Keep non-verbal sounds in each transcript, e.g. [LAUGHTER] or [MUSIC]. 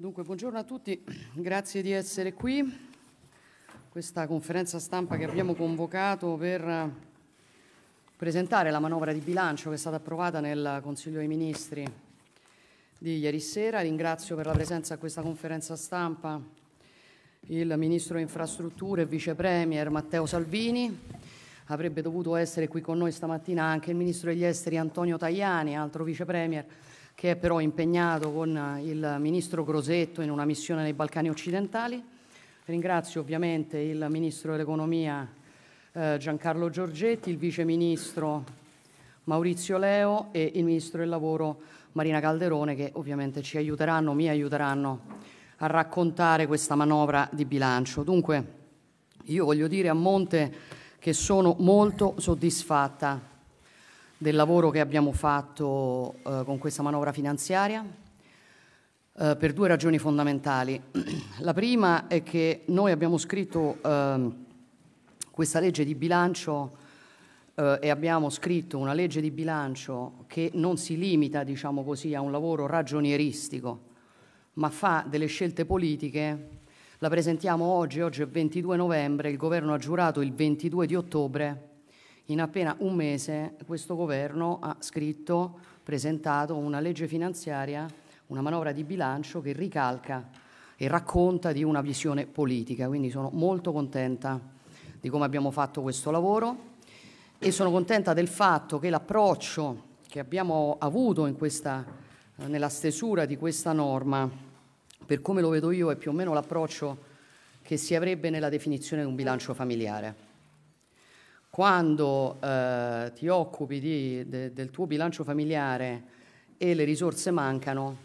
Dunque, buongiorno a tutti, grazie di essere qui. Questa conferenza stampa che abbiamo convocato per eh, presentare la manovra di bilancio che è stata approvata nel Consiglio dei Ministri di ieri sera. Ringrazio per la presenza a questa conferenza stampa il Ministro delle Infrastrutture e Vice Premier Matteo Salvini. Avrebbe dovuto essere qui con noi stamattina anche il Ministro degli Esteri Antonio Tajani, altro Vice Premier che è però impegnato con eh, il ministro Grosetto in una missione nei Balcani occidentali. Ringrazio ovviamente il ministro dell'economia eh, Giancarlo Giorgetti, il viceministro Maurizio Leo e il ministro del lavoro Marina Calderone che ovviamente ci aiuteranno, mi aiuteranno a raccontare questa manovra di bilancio. Dunque, io voglio dire a monte che sono molto soddisfatta del lavoro che abbiamo fatto eh, con questa manovra finanziaria eh, per due ragioni fondamentali. [CLEARS THROAT] La prima è che noi abbiamo scritto eh, questa legge di bilancio eh, e abbiamo scritto una legge di bilancio che non si limita, diciamo così, a un lavoro ragionieristico, ma fa delle scelte politiche. La presentiamo oggi, oggi è 22 novembre, il governo ha giurato il 22 di ottobre in appena un mese questo governo ha scritto, presentato una legge finanziaria, una manovra di bilancio che ricalca e racconta di una visione politica. Quindi sono molto contenta di come abbiamo fatto questo lavoro e sono contenta del fatto che l'approccio che abbiamo avuto questa, nella stesura di questa norma, per come lo vedo io, è più o meno l'approccio che si avrebbe nella definizione di un bilancio familiare quando eh, ti occupi di, de, del tuo bilancio familiare e le risorse mancano,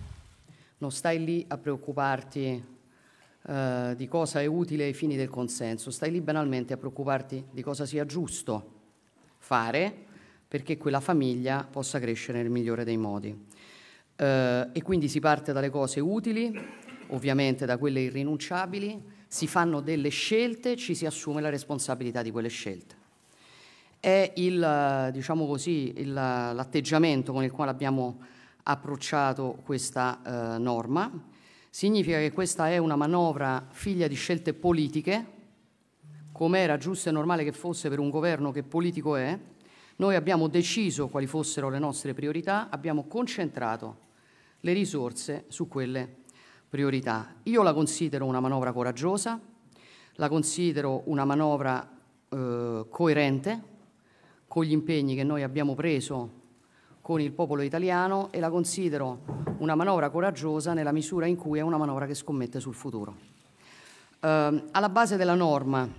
non stai lì a preoccuparti eh, di cosa è utile ai fini del consenso, stai lì banalmente a preoccuparti di cosa sia giusto fare perché quella famiglia possa crescere nel migliore dei modi. Eh, e quindi si parte dalle cose utili, ovviamente da quelle irrinunciabili, si fanno delle scelte, ci si assume la responsabilità di quelle scelte è il, diciamo così, il, l'atteggiamento con il quale abbiamo approcciato questa eh, norma. Significa che questa è una manovra figlia di scelte politiche, come era giusto e normale che fosse per un governo che politico è. Noi abbiamo deciso quali fossero le nostre priorità, abbiamo concentrato le risorse su quelle priorità. Io la considero una manovra coraggiosa, la considero una manovra eh, coerente, con gli impegni che noi abbiamo preso con il popolo italiano e la considero una manovra coraggiosa nella misura in cui è una manovra che scommette sul futuro. Eh, alla base della norma,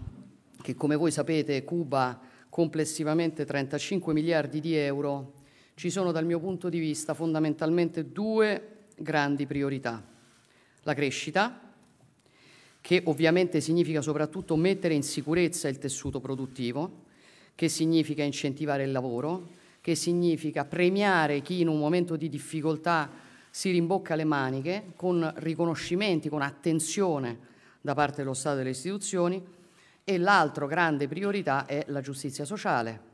che come voi sapete Cuba complessivamente 35 miliardi di euro, ci sono dal mio punto di vista fondamentalmente due grandi priorità. La crescita, che ovviamente significa soprattutto mettere in sicurezza il tessuto produttivo, che significa incentivare il lavoro, che significa premiare chi in un momento di difficoltà si rimbocca le maniche con riconoscimenti, con attenzione da parte dello Stato e delle istituzioni e l'altra grande priorità è la giustizia sociale,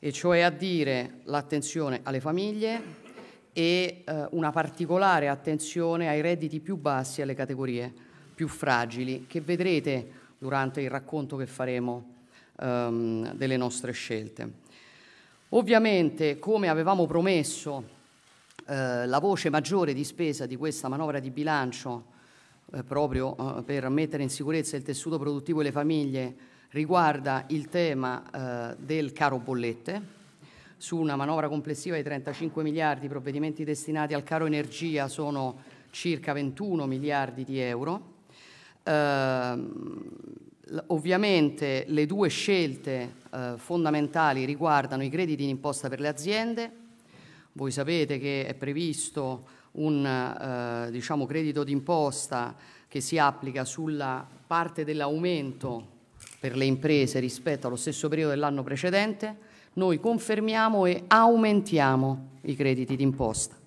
e cioè a dire l'attenzione alle famiglie e eh, una particolare attenzione ai redditi più bassi e alle categorie più fragili, che vedrete durante il racconto che faremo ehm, delle nostre scelte. Ovviamente, come avevamo promesso, eh, la voce maggiore di spesa di questa manovra di bilancio, eh, proprio eh, per mettere in sicurezza il tessuto produttivo e le famiglie, riguarda il tema eh, del caro bollette, su una manovra complessiva di 35 miliardi, i provvedimenti destinati al caro energia sono circa 21 miliardi di euro. Ehm, Ovviamente le due scelte eh, fondamentali riguardano i crediti in imposta per le aziende. Voi sapete che è previsto un eh, diciamo, credito d'imposta che si applica sulla parte dell'aumento per le imprese rispetto allo stesso periodo dell'anno precedente. Noi confermiamo e aumentiamo i crediti d'imposta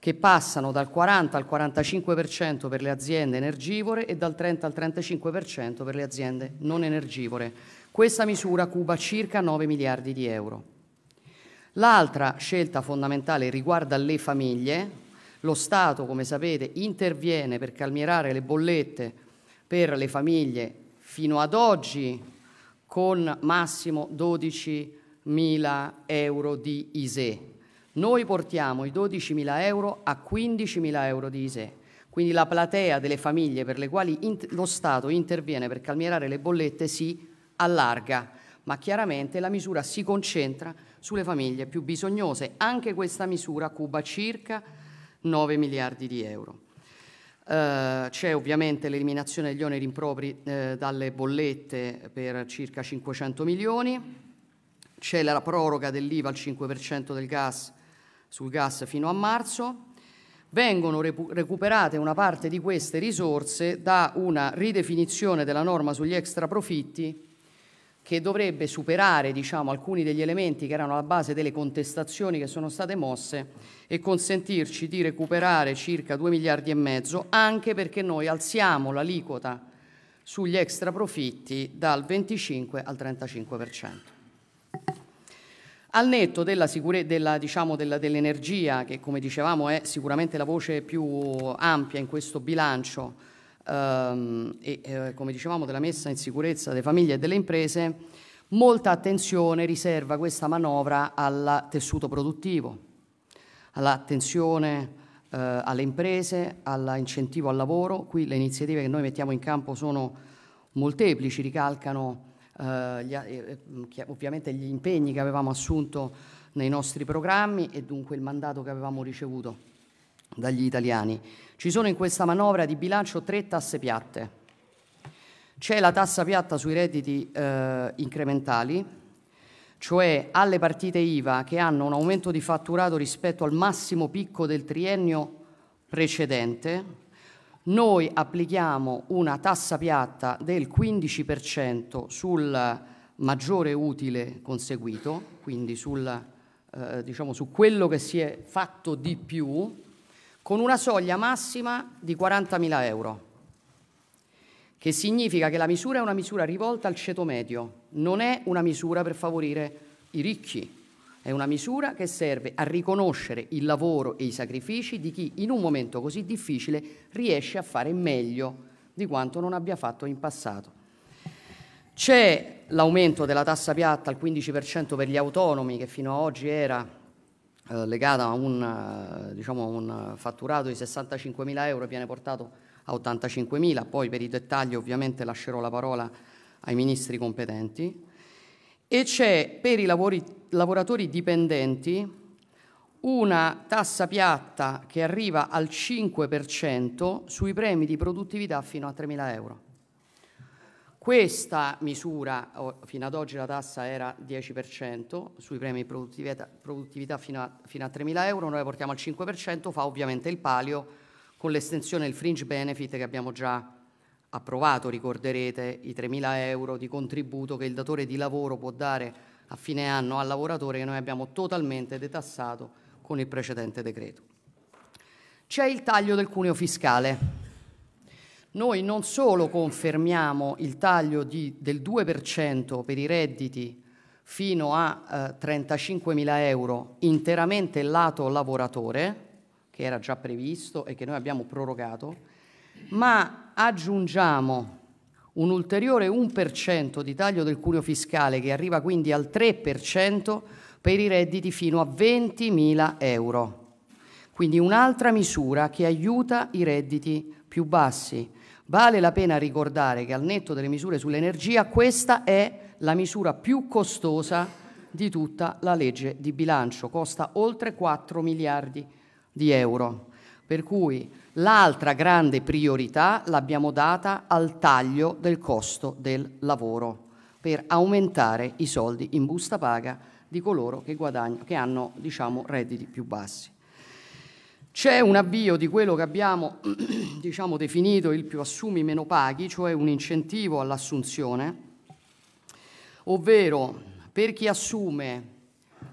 che passano dal 40 al 45% per le aziende energivore e dal 30 al 35% per le aziende non energivore. Questa misura cuba circa 9 miliardi di euro. L'altra scelta fondamentale riguarda le famiglie. Lo Stato, come sapete, interviene per calmierare le bollette per le famiglie fino ad oggi con massimo 12 mila euro di ISE noi portiamo i 12.000 euro a 15.000 euro di ISE, quindi la platea delle famiglie per le quali lo Stato interviene per calmierare le bollette si allarga, ma chiaramente la misura si concentra sulle famiglie più bisognose. Anche questa misura cuba circa 9 miliardi di euro. Uh, c'è ovviamente l'eliminazione degli oneri impropri eh, dalle bollette per circa 500 milioni, c'è la proroga dell'IVA al 5% del gas sul gas fino a marzo, vengono recuperate una parte di queste risorse da una ridefinizione della norma sugli extra profitti che dovrebbe superare diciamo, alcuni degli elementi che erano alla base delle contestazioni che sono state mosse e consentirci di recuperare circa 2 miliardi e mezzo, anche perché noi alziamo l'aliquota sugli extra profitti dal 25 al 35%. Al netto della della, diciamo, della, dell'energia, che come dicevamo è sicuramente la voce più ampia in questo bilancio, ehm, e eh, come dicevamo della messa in sicurezza delle famiglie e delle imprese, molta attenzione riserva questa manovra al tessuto produttivo, all'attenzione eh, alle imprese, all'incentivo al lavoro. Qui le iniziative che noi mettiamo in campo sono molteplici, ricalcano eh, gli, mm, ovviamente gli impegni che avevamo assunto nei nostri programmi e dunque il mandato che avevamo ricevuto dagli italiani. Ci sono in questa manovra di bilancio tre tasse piatte. C'è la tassa piatta sui redditi eh, incrementali, cioè alle partite IVA che hanno un aumento di fatturato rispetto al massimo picco del triennio precedente, noi applichiamo una tassa piatta del 15% sul maggiore utile conseguito, quindi sul, eh, diciamo, su quello che si è fatto di più, con una soglia massima di 40.000 euro, che significa che la misura è una misura rivolta al ceto medio, non è una misura per favorire i ricchi, è una misura che serve a riconoscere il lavoro e i sacrifici di chi in un momento così difficile riesce a fare meglio di quanto non abbia fatto in passato. C'è l'aumento della tassa piatta al 15% per gli autonomi che fino ad oggi era eh, legata a un, eh, diciamo, un, fatturato di 65.000 euro viene portato a 85.000, poi per i dettagli ovviamente lascerò la parola ai ministri competenti, e c'è per i lavori lavoratori dipendenti una tassa piatta che arriva al 5% sui premi di produttività fino a 3.000 euro. Questa misura, fino ad oggi la tassa era 10% sui premi di produttività, produttività fino, a, fino a 3.000 euro, noi la portiamo al 5%, fa ovviamente il palio con l'estensione del fringe benefit che abbiamo già approvato, ricorderete, i 3.000 euro di contributo che il datore di lavoro può dare a fine anno al lavoratore che noi abbiamo totalmente detassato con il precedente decreto. C'è il taglio del cuneo fiscale. Noi non solo confermiamo il taglio di, del 2% per i redditi fino a eh, 35.000 euro interamente lato lavoratore, che era già previsto e che noi abbiamo prorogato, ma aggiungiamo un ulteriore 1% di taglio del cuneo fiscale che arriva quindi al 3% per i redditi fino a 20.000 euro. Quindi un'altra misura che aiuta i redditi più bassi. Vale la pena ricordare che al netto delle misure sull'energia questa è la misura più costosa di tutta la legge di bilancio, costa oltre 4 miliardi di euro. Per cui l'altra grande priorità l'abbiamo data al taglio del costo del lavoro per aumentare i soldi in busta paga di coloro che, che hanno diciamo, redditi più bassi. C'è un avvio di quello che abbiamo [CLEARS THROAT] diciamo, definito il più assumi meno paghi, cioè un incentivo all'assunzione, ovvero per chi assume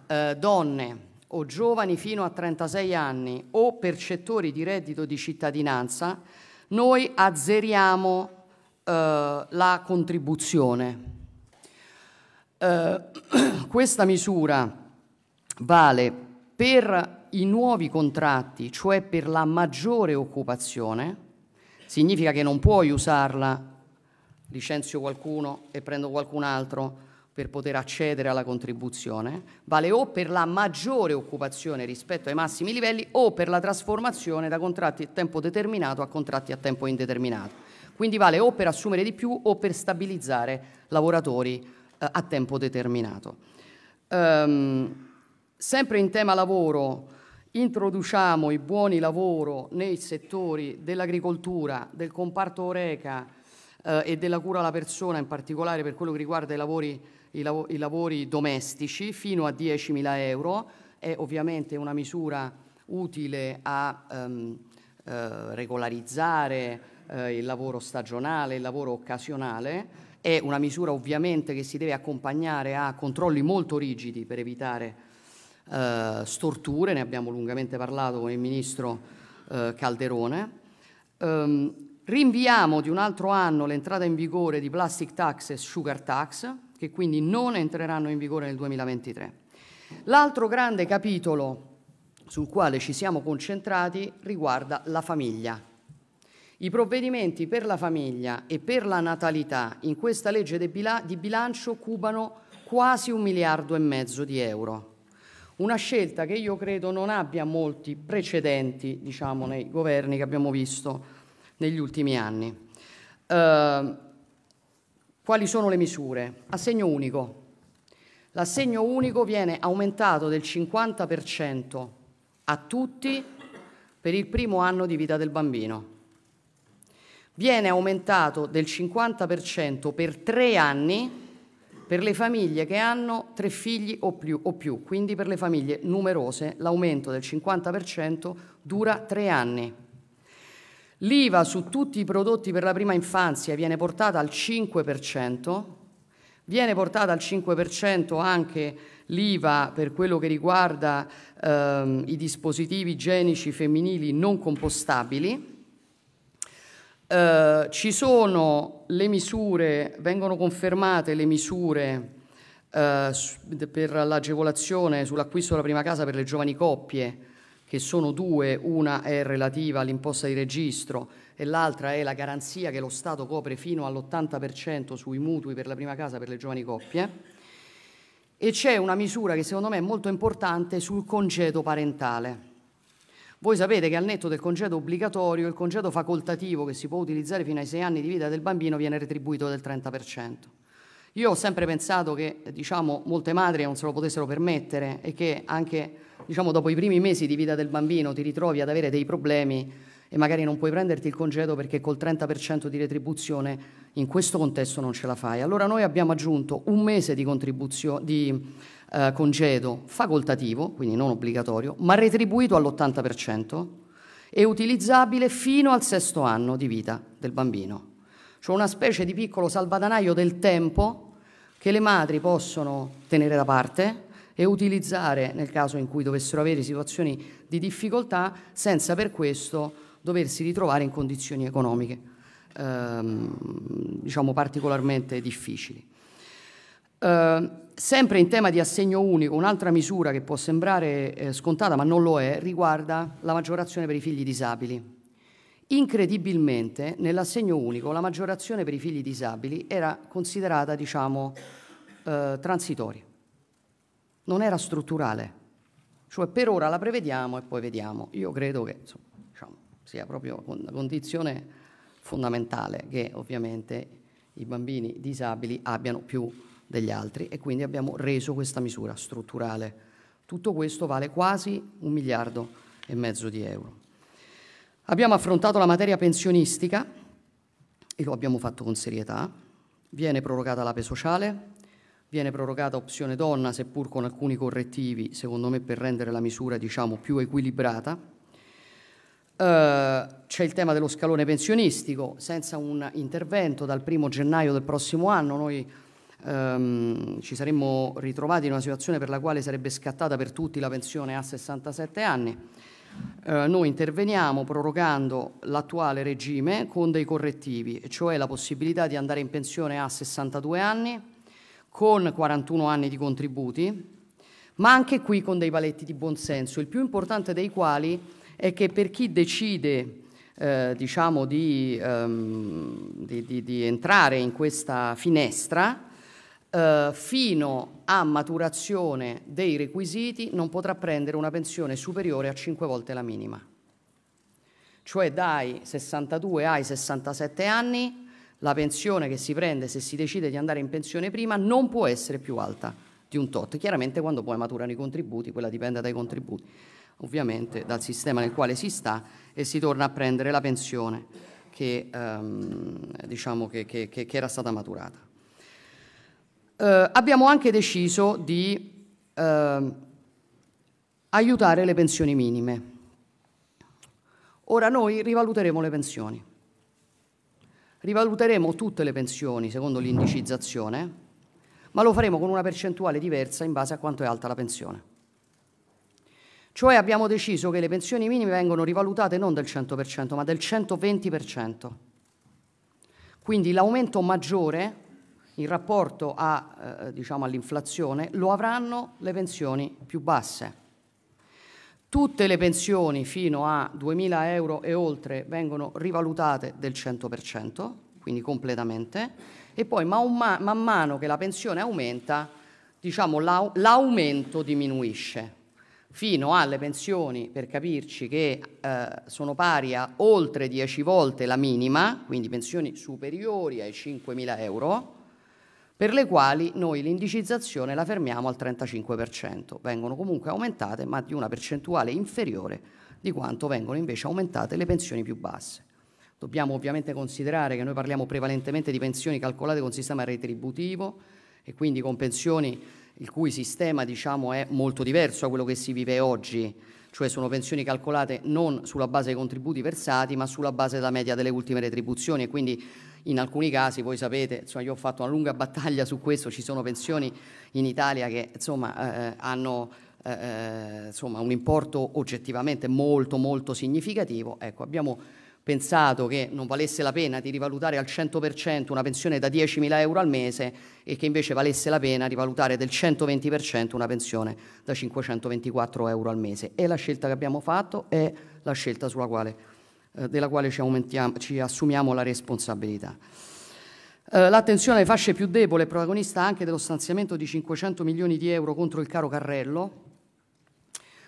eh, donne o giovani fino a 36 anni o percettori di reddito di cittadinanza, noi azzeriamo eh, la contribuzione. Eh, [CLEARS THROAT] questa misura vale per i nuovi contratti, cioè per la maggiore occupazione, significa che non puoi usarla, licenzio qualcuno e prendo qualcun altro, per poter accedere alla contribuzione, vale o per la maggiore occupazione rispetto ai massimi livelli o per la trasformazione da contratti a tempo determinato a contratti a tempo indeterminato. Quindi vale o per assumere di più o per stabilizzare lavoratori eh, a tempo determinato. Um, sempre in tema lavoro introduciamo i buoni lavoro nei settori dell'agricoltura, del comparto oreca eh, e della cura alla persona, in particolare per quello che riguarda i lavori i, lav i lavori domestici fino a 10.000 euro, è ovviamente una misura utile a ehm, eh, regolarizzare eh, il lavoro stagionale, il lavoro occasionale, è una misura ovviamente che si deve accompagnare a controlli molto rigidi per evitare eh, storture, ne abbiamo lungamente parlato con il Ministro eh, Calderone. Um, rinviamo di un altro anno l'entrata in vigore di Plastic Tax e Sugar Tax, che quindi non entreranno in vigore nel 2023. L'altro grande capitolo sul quale ci siamo concentrati riguarda la famiglia. I provvedimenti per la famiglia e per la natalità in questa legge di bilancio cubano quasi un miliardo e mezzo di euro. Una scelta che io credo non abbia molti precedenti, diciamo, nei governi che abbiamo visto negli ultimi anni. Eh, quali sono le misure? Assegno unico. L'assegno unico viene aumentato del 50% a tutti per il primo anno di vita del bambino. Viene aumentato del 50% per tre anni per le famiglie che hanno tre figli o più, o più, quindi per le famiglie numerose l'aumento del 50% dura tre anni. L'IVA su tutti i prodotti per la prima infanzia viene portata al 5%, viene portata al 5% anche l'IVA per quello che riguarda ehm, i dispositivi igienici femminili non compostabili. Eh, ci sono le misure, vengono confermate le misure eh, per l'agevolazione sull'acquisto della prima casa per le giovani coppie che sono due, una è relativa all'imposta di registro e l'altra è la garanzia che lo Stato copre fino all'80% sui mutui per la prima casa per le giovani coppie. E c'è una misura che secondo me è molto importante sul congedo parentale. Voi sapete che al netto del congedo obbligatorio, il congedo facoltativo che si può utilizzare fino ai sei anni di vita del bambino viene retribuito del 30%. Io ho sempre pensato che diciamo, molte madri non se lo potessero permettere e che anche diciamo, dopo i primi mesi di vita del bambino ti ritrovi ad avere dei problemi e magari non puoi prenderti il congedo perché col 30% di retribuzione in questo contesto non ce la fai. Allora noi abbiamo aggiunto un mese di, di eh, congedo facoltativo, quindi non obbligatorio, ma retribuito all'80% e utilizzabile fino al sesto anno di vita del bambino cioè una specie di piccolo salvadanaio del tempo che le madri possono tenere da parte e utilizzare nel caso in cui dovessero avere situazioni di difficoltà senza per questo doversi ritrovare in condizioni economiche ehm, diciamo particolarmente difficili. Eh, sempre in tema di assegno unico, un'altra misura che può sembrare eh, scontata ma non lo è, riguarda la maggiorazione per i figli disabili. Incredibilmente nell'assegno unico la maggiorazione per i figli disabili era considerata, diciamo, eh, transitoria, non era strutturale, cioè per ora la prevediamo e poi vediamo. Io credo che insomma, diciamo, sia proprio una condizione fondamentale che ovviamente i bambini disabili abbiano più degli altri e quindi abbiamo reso questa misura strutturale. Tutto questo vale quasi un miliardo e mezzo di euro. Abbiamo affrontato la materia pensionistica e lo abbiamo fatto con serietà. Viene prorogata l'ape sociale, viene prorogata opzione donna, seppur con alcuni correttivi, secondo me per rendere la misura diciamo, più equilibrata. Eh, c'è il tema dello scalone pensionistico, senza un intervento dal primo gennaio del prossimo anno noi ehm, ci saremmo ritrovati in una situazione per la quale sarebbe scattata per tutti la pensione a 67 anni eh, noi interveniamo prorogando l'attuale regime con dei correttivi, cioè la possibilità di andare in pensione a 62 anni con 41 anni di contributi, ma anche qui con dei paletti di buonsenso, il più importante dei quali è che per chi decide eh, diciamo di, ehm, di, di, di, entrare in questa finestra eh, fino a maturazione dei requisiti non potrà prendere una pensione superiore a 5 volte la minima. Cioè dai 62 ai 67 anni la pensione che si prende se si decide di andare in pensione prima non può essere più alta di un tot. Chiaramente quando poi maturano i contributi, quella dipende dai contributi, ovviamente dal sistema nel quale si sta e si torna a prendere la pensione che, ehm, diciamo che, che, che era stata maturata. Eh, abbiamo anche deciso di eh, aiutare le pensioni minime. Ora noi rivaluteremo le pensioni. Rivaluteremo tutte le pensioni secondo l'indicizzazione, ma lo faremo con una percentuale diversa in base a quanto è alta la pensione. Cioè abbiamo deciso che le pensioni minime vengono rivalutate non del 100%, ma del 120%. Quindi l'aumento maggiore in rapporto a, eh, diciamo all'inflazione lo avranno le pensioni più basse. Tutte le pensioni fino a 2.000 euro e oltre vengono rivalutate del 100%, quindi completamente, e poi man, man mano che la pensione aumenta, diciamo, l'aumento diminuisce fino alle pensioni, per capirci, che eh, sono pari a oltre 10 volte la minima, quindi pensioni superiori ai 5.000 euro, per le quali noi l'indicizzazione la fermiamo al 35%. Vengono comunque aumentate, ma di una percentuale inferiore di quanto vengono invece aumentate le pensioni più basse. Dobbiamo ovviamente considerare che noi parliamo prevalentemente di pensioni calcolate con sistema retributivo e quindi con pensioni il cui sistema diciamo, è molto diverso da quello che si vive oggi cioè sono pensioni calcolate non sulla base dei contributi versati, ma sulla base della media delle ultime retribuzioni e quindi in alcuni casi, voi sapete, insomma, io ho fatto una lunga battaglia su questo, ci sono pensioni in Italia che insomma, eh, eh hanno eh, eh, insomma, un importo oggettivamente molto molto significativo. Ecco, abbiamo pensato che non valesse la pena di rivalutare al 100% una pensione da 10.000 euro al mese e che invece valesse la pena rivalutare del 120% una pensione da 524 euro al mese. È la scelta che abbiamo fatto, è la scelta quale, eh, della quale ci, ci, assumiamo la responsabilità. Eh, l'attenzione alle fasce più deboli è protagonista anche dello stanziamento di 500 milioni di euro contro il caro carrello,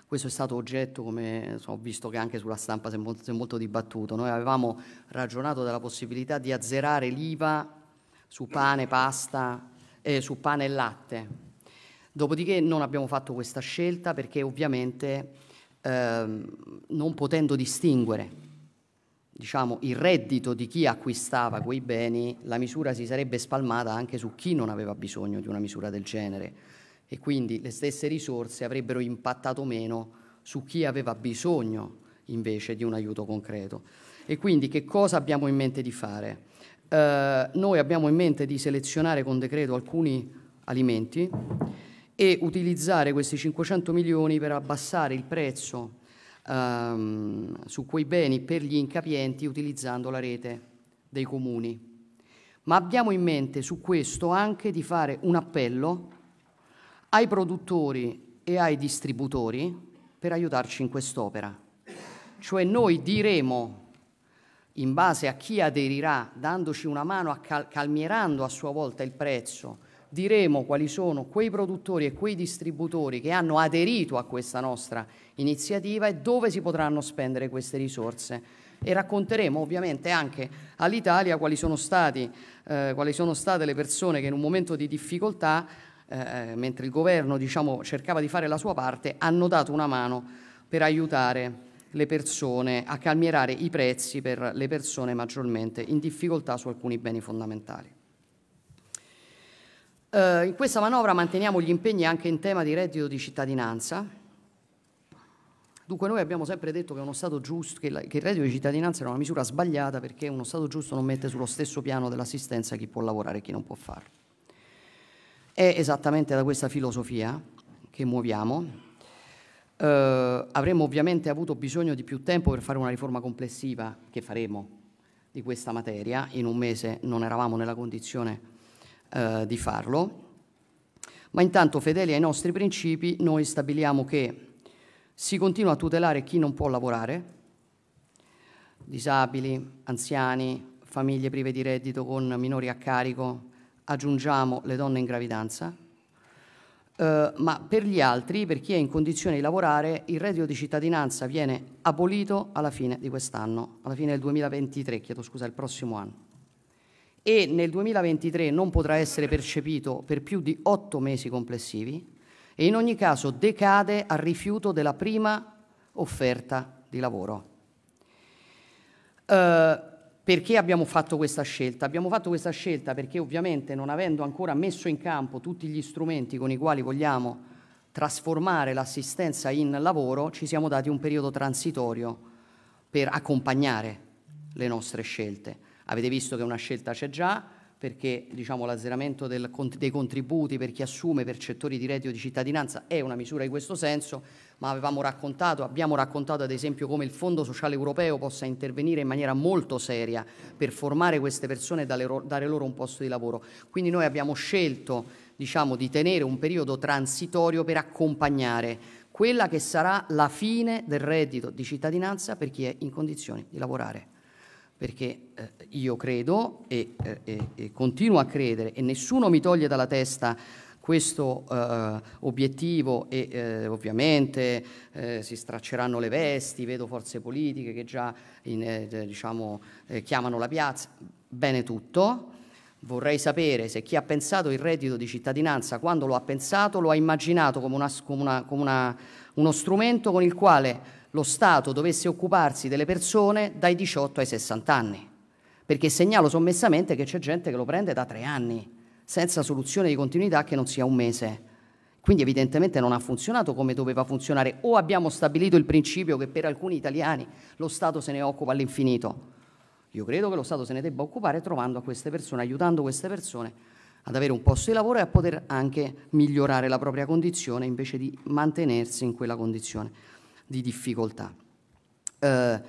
questo è stato oggetto, come ho visto che anche sulla stampa si è molto, si è molto dibattuto, noi avevamo ragionato della possibilità di azzerare l'IVA su pane, pasta, eh, su pane e latte. Dopodiché non abbiamo fatto questa scelta perché ovviamente ehm, non potendo distinguere diciamo, il reddito di chi acquistava quei beni, la misura si sarebbe spalmata anche su chi non aveva bisogno di una misura del genere e quindi le stesse risorse avrebbero impattato meno su chi aveva bisogno invece di un aiuto concreto. E quindi che cosa abbiamo in mente di fare? Eh, noi abbiamo in mente di selezionare con decreto alcuni alimenti e utilizzare questi 500 milioni per abbassare il prezzo ehm, su quei beni per gli incapienti utilizzando la rete dei comuni. Ma abbiamo in mente su questo anche di fare un appello ai produttori e ai distributori per aiutarci in quest'opera. Cioè noi diremo, in base a chi aderirà, dandoci una mano, cal- calmierando a sua volta il prezzo, diremo quali sono quei produttori e quei distributori che hanno aderito a questa nostra iniziativa e dove si potranno spendere queste risorse. E racconteremo ovviamente anche all'Italia quali sono, stati, eh, quali sono state le persone che in un momento di difficoltà eh, mentre il governo diciamo, cercava di fare la sua parte, hanno dato una mano per aiutare le persone a calmierare i prezzi per le persone maggiormente in difficoltà su alcuni beni fondamentali. Eh, in questa manovra manteniamo gli impegni anche in tema di reddito di cittadinanza. Dunque noi abbiamo sempre detto che, giusto, che, la, che il reddito di cittadinanza era una misura sbagliata perché uno Stato giusto non mette sullo stesso piano dell'assistenza chi può lavorare e chi non può farlo. È esattamente da questa filosofia che muoviamo. Eh, avremmo ovviamente avuto bisogno di più tempo per fare una riforma complessiva che faremo di questa materia, in un mese non eravamo nella condizione eh, di farlo, ma intanto fedeli ai nostri principi noi stabiliamo che si continua a tutelare chi non può lavorare, disabili, anziani, famiglie prive di reddito con minori a carico, aggiungiamo le donne in gravidanza, eh, ma per gli altri, per chi è in condizione di lavorare, il reddito di cittadinanza viene abolito alla fine di quest'anno, alla fine del 2023, chiedo scusa, il prossimo anno. E nel 2023 non potrà essere percepito per più di otto mesi complessivi e in ogni caso decade al rifiuto della prima offerta di lavoro. Eh, perché abbiamo fatto questa scelta? Abbiamo fatto questa scelta perché ovviamente non avendo ancora messo in campo tutti gli strumenti con i quali vogliamo trasformare l'assistenza in lavoro, ci siamo dati un periodo transitorio per accompagnare le nostre scelte. Avete visto che una scelta c'è già, perché diciamo, l'azzeramento del, dei contributi per chi assume percettori di reddito di cittadinanza è una misura in questo senso, ma raccontato, abbiamo raccontato ad esempio come il Fondo Sociale Europeo possa intervenire in maniera molto seria per formare queste persone e dare loro un posto di lavoro. Quindi noi abbiamo scelto diciamo, di tenere un periodo transitorio per accompagnare quella che sarà la fine del reddito di cittadinanza per chi è in condizioni di lavorare perché eh, io credo e, eh, e, e, continuo a credere e nessuno mi toglie dalla testa questo eh, obiettivo e eh, ovviamente eh, si stracceranno le vesti, vedo forze politiche che già in, eh, diciamo, chiamano la piazza, bene tutto, Vorrei sapere se chi ha pensato il reddito di cittadinanza, quando lo ha pensato, lo ha immaginato come, una, come, una, come una, uno strumento con il quale lo Stato dovesse occuparsi delle persone dai 18 ai 60 anni, perché segnalo sommessamente che c'è gente che lo prende da tre anni, senza soluzione di continuità che non sia un mese. Quindi evidentemente non ha funzionato come doveva funzionare. O abbiamo stabilito il principio che per alcuni italiani lo Stato se ne occupa all'infinito. Io credo che lo Stato se ne debba occupare trovando a queste persone, aiutando queste persone ad avere un posto di lavoro e a poter anche migliorare la propria condizione invece di mantenersi in quella condizione di difficoltà. Eh,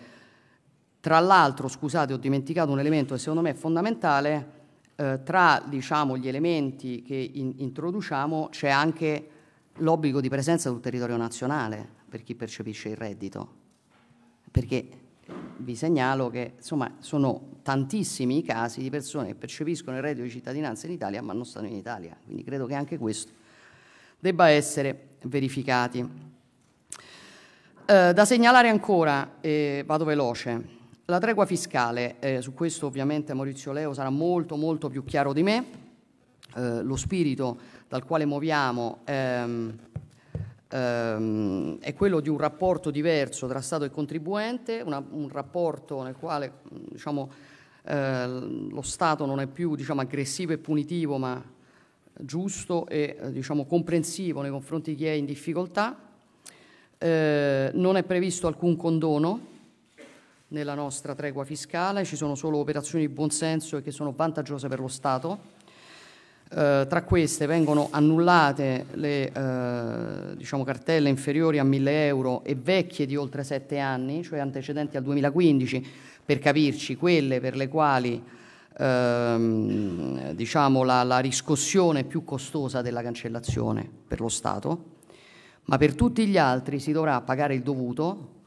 tra l'altro, scusate, ho dimenticato un elemento che secondo me è fondamentale, eh, tra diciamo, gli elementi che in introduciamo c'è anche l'obbligo di presenza sul territorio nazionale per chi percepisce il reddito, perché vi segnalo che insomma, sono tantissimi i casi di persone che percepiscono il reddito di cittadinanza in Italia ma non stanno in Italia, quindi credo che anche questo debba essere verificato. Eh, da segnalare ancora, eh, vado veloce, la tregua fiscale, eh, su questo ovviamente Maurizio Leo sarà molto molto più chiaro di me, eh, lo spirito dal quale muoviamo ehm, ehm, è quello di un rapporto diverso tra Stato e contribuente, una, un rapporto nel quale diciamo, eh, lo Stato non è più diciamo, aggressivo e punitivo ma giusto e diciamo, comprensivo nei confronti di chi è in difficoltà eh, non è previsto alcun condono nella nostra tregua fiscale, ci sono solo operazioni di buonsenso e che sono vantaggiose per lo Stato. Eh, tra queste vengono annullate le eh, diciamo, cartelle inferiori a 1000 euro e vecchie di oltre 7 anni, cioè antecedenti al 2015, per capirci, quelle per le quali ehm, diciamo, la, la riscossione è più costosa della cancellazione per lo Stato ma per tutti gli altri si dovrà pagare il dovuto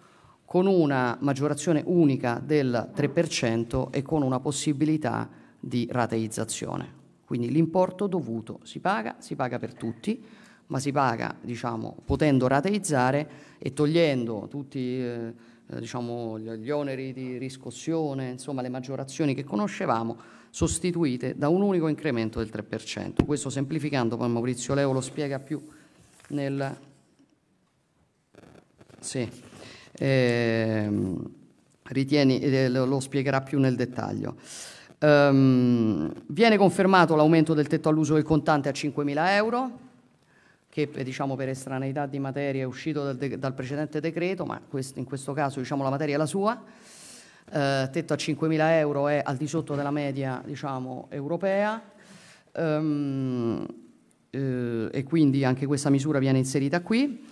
con una maggiorazione unica del 3% e con una possibilità di rateizzazione. Quindi l'importo dovuto si paga, si paga per tutti, ma si paga diciamo, potendo rateizzare e togliendo tutti eh, diciamo, gli oneri di riscossione, insomma le maggiorazioni che conoscevamo, sostituite da un unico incremento del 3%. Questo semplificando, poi Maurizio Leo lo spiega più nel sì. Eh, ritieni, eh, lo spiegherà più nel dettaglio. Um, viene confermato l'aumento del tetto all'uso del contante a 5.000 euro, che eh, diciamo, per estraneità di materia è uscito dal, de- dal precedente decreto, ma quest- in questo caso diciamo, la materia è la sua. Uh, tetto a 5.000 euro è al di sotto della media diciamo, europea um, uh, e quindi anche questa misura viene inserita qui.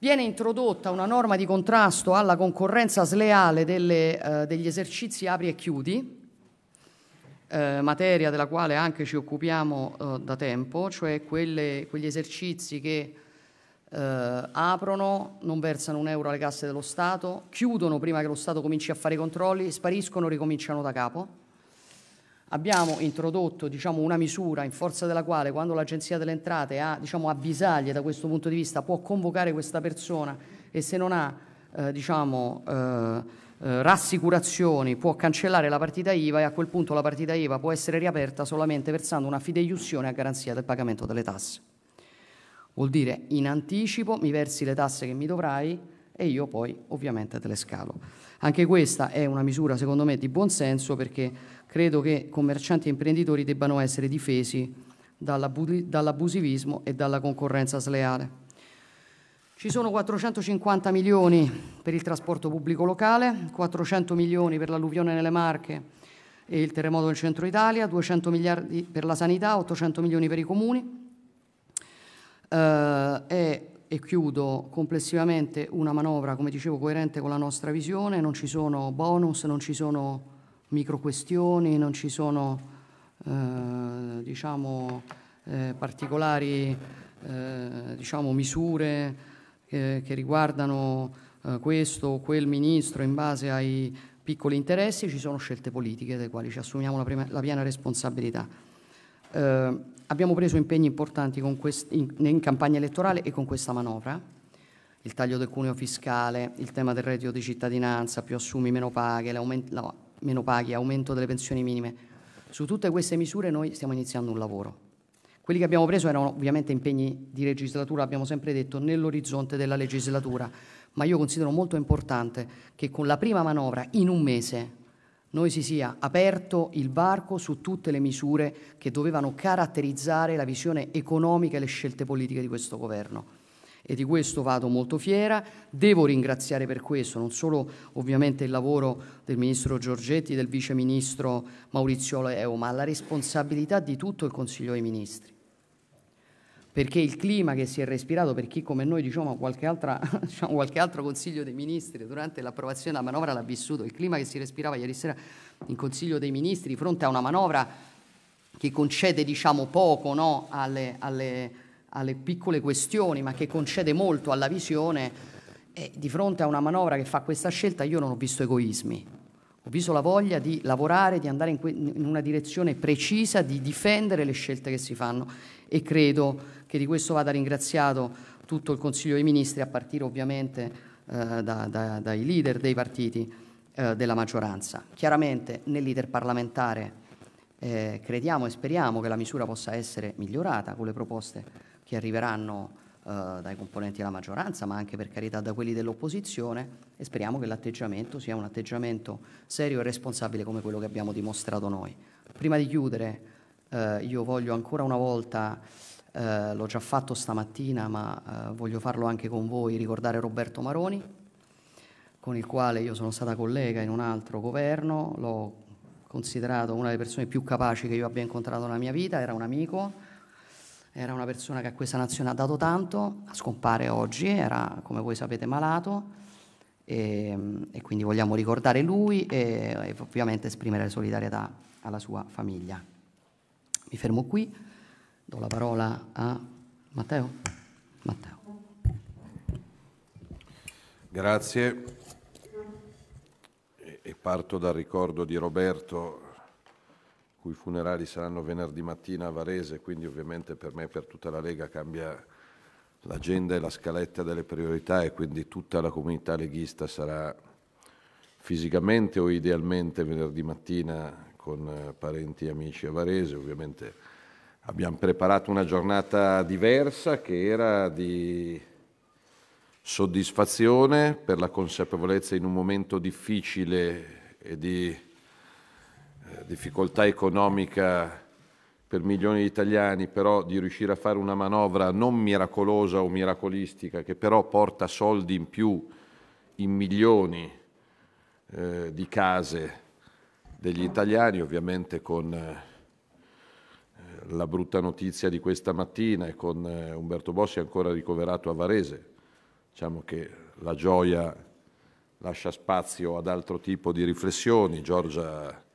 Viene introdotta una norma di contrasto alla concorrenza sleale delle, eh, degli esercizi apri e chiudi, eh, materia della quale anche ci occupiamo eh, da tempo, cioè quelle, quegli esercizi che eh, aprono, non versano un euro alle casse dello Stato, chiudono prima che lo Stato cominci a fare i controlli, spariscono, ricominciano da capo abbiamo introdotto diciamo, una misura in forza della quale quando l'Agenzia delle Entrate ha diciamo, avvisaglie da questo punto di vista può convocare questa persona e se non ha eh, diciamo, eh, eh, rassicurazioni può cancellare la partita IVA e a quel punto la partita IVA può essere riaperta solamente versando una fideiussione a garanzia del pagamento delle tasse. Vuol dire in anticipo mi versi le tasse che mi dovrai e io poi ovviamente te le scalo. Anche questa è una misura secondo me di buon senso perché credo che commercianti e imprenditori debbano essere difesi dall'abusivismo e dalla concorrenza sleale. Ci sono 450 milioni per il trasporto pubblico locale, 400 milioni per l'alluvione nelle Marche e il terremoto nel centro Italia, 200 miliardi per la sanità, 800 milioni per i comuni eh, e, e, chiudo complessivamente una manovra, come dicevo, coerente con la nostra visione, non ci sono bonus, non ci sono microquestioni, non ci sono eh, diciamo, eh, particolari eh, diciamo, misure che riguardano eh, questo o quel ministro in base ai piccoli interessi, ci sono scelte politiche delle quali ci assumiamo la, prima, la piena responsabilità. Eh, abbiamo preso impegni importanti quest, in, in campagna elettorale e con questa manovra, il taglio del cuneo fiscale, il tema del reddito di cittadinanza, più assumi meno paghe, l'aumento, meno paghi, aumento delle pensioni minime. Su tutte queste misure noi stiamo iniziando un lavoro. Quelli che abbiamo preso erano ovviamente impegni di legislatura, abbiamo sempre detto, nell'orizzonte della legislatura, ma io considero molto importante che con la prima manovra in un mese noi si sia aperto il varco su tutte le misure che dovevano caratterizzare la visione economica e le scelte politiche di questo governo e di questo vado molto fiera. Devo ringraziare per questo non solo ovviamente il lavoro del Ministro Giorgetti, del Vice Ministro Maurizio Leo, ma la responsabilità di tutto il Consiglio dei Ministri. Perché il clima che si è respirato per chi come noi diciamo qualche, altra, [LAUGHS] diciamo, qualche altro Consiglio dei Ministri durante l'approvazione della manovra l'ha vissuto, il clima che si respirava ieri sera in Consiglio dei Ministri di fronte a una manovra che concede diciamo poco no, alle, alle alle piccole questioni, ma che concede molto alla visione. E di fronte a una manovra che fa questa scelta io non ho visto egoismi, ho visto la voglia di lavorare, di andare in, que- in una direzione precisa, di difendere le scelte che si fanno e credo che di questo vada ringraziato tutto il Consiglio dei Ministri, a partire ovviamente eh, da, da, dai leader dei partiti eh, della maggioranza. Chiaramente nell'iter parlamentare eh, crediamo e speriamo che la misura possa essere migliorata con le proposte che arriveranno eh, dai componenti della maggioranza, ma anche per carità da quelli dell'opposizione e speriamo che l'atteggiamento sia un atteggiamento serio e responsabile come quello che abbiamo dimostrato noi. Prima di chiudere, eh, io voglio ancora una volta, eh, l'ho già fatto stamattina, ma eh, voglio farlo anche con voi, ricordare Roberto Maroni, con il quale io sono stata collega in un altro governo, l'ho considerato una delle persone più capaci che io abbia incontrato nella mia vita, era un amico, era una persona che a questa nazione ha dato tanto, scompare oggi, era come voi sapete malato e, ehm, e quindi vogliamo ricordare lui e, e ovviamente esprimere solidarietà alla sua famiglia. Mi fermo qui, do la parola a Matteo. Matteo. Grazie e parto dal ricordo di Roberto cui funerali saranno venerdì mattina a Varese, quindi ovviamente per me e per tutta la Lega cambia l'agenda e la scaletta delle priorità e quindi tutta la comunità leghista sarà fisicamente o idealmente venerdì mattina con eh, parenti e amici a Varese, ovviamente abbiamo preparato una giornata diversa che era di soddisfazione per la consapevolezza in un momento difficile e di eh, difficoltà economica per milioni di italiani, però di riuscire a fare una manovra non miracolosa o miracolistica, che però porta soldi in più in milioni eh, di case degli italiani, ovviamente con eh, la brutta notizia di questa mattina e con eh, Umberto Bossi ancora ricoverato a Varese. Diciamo che la gioia lascia spazio ad altro tipo di riflessioni. Giorgia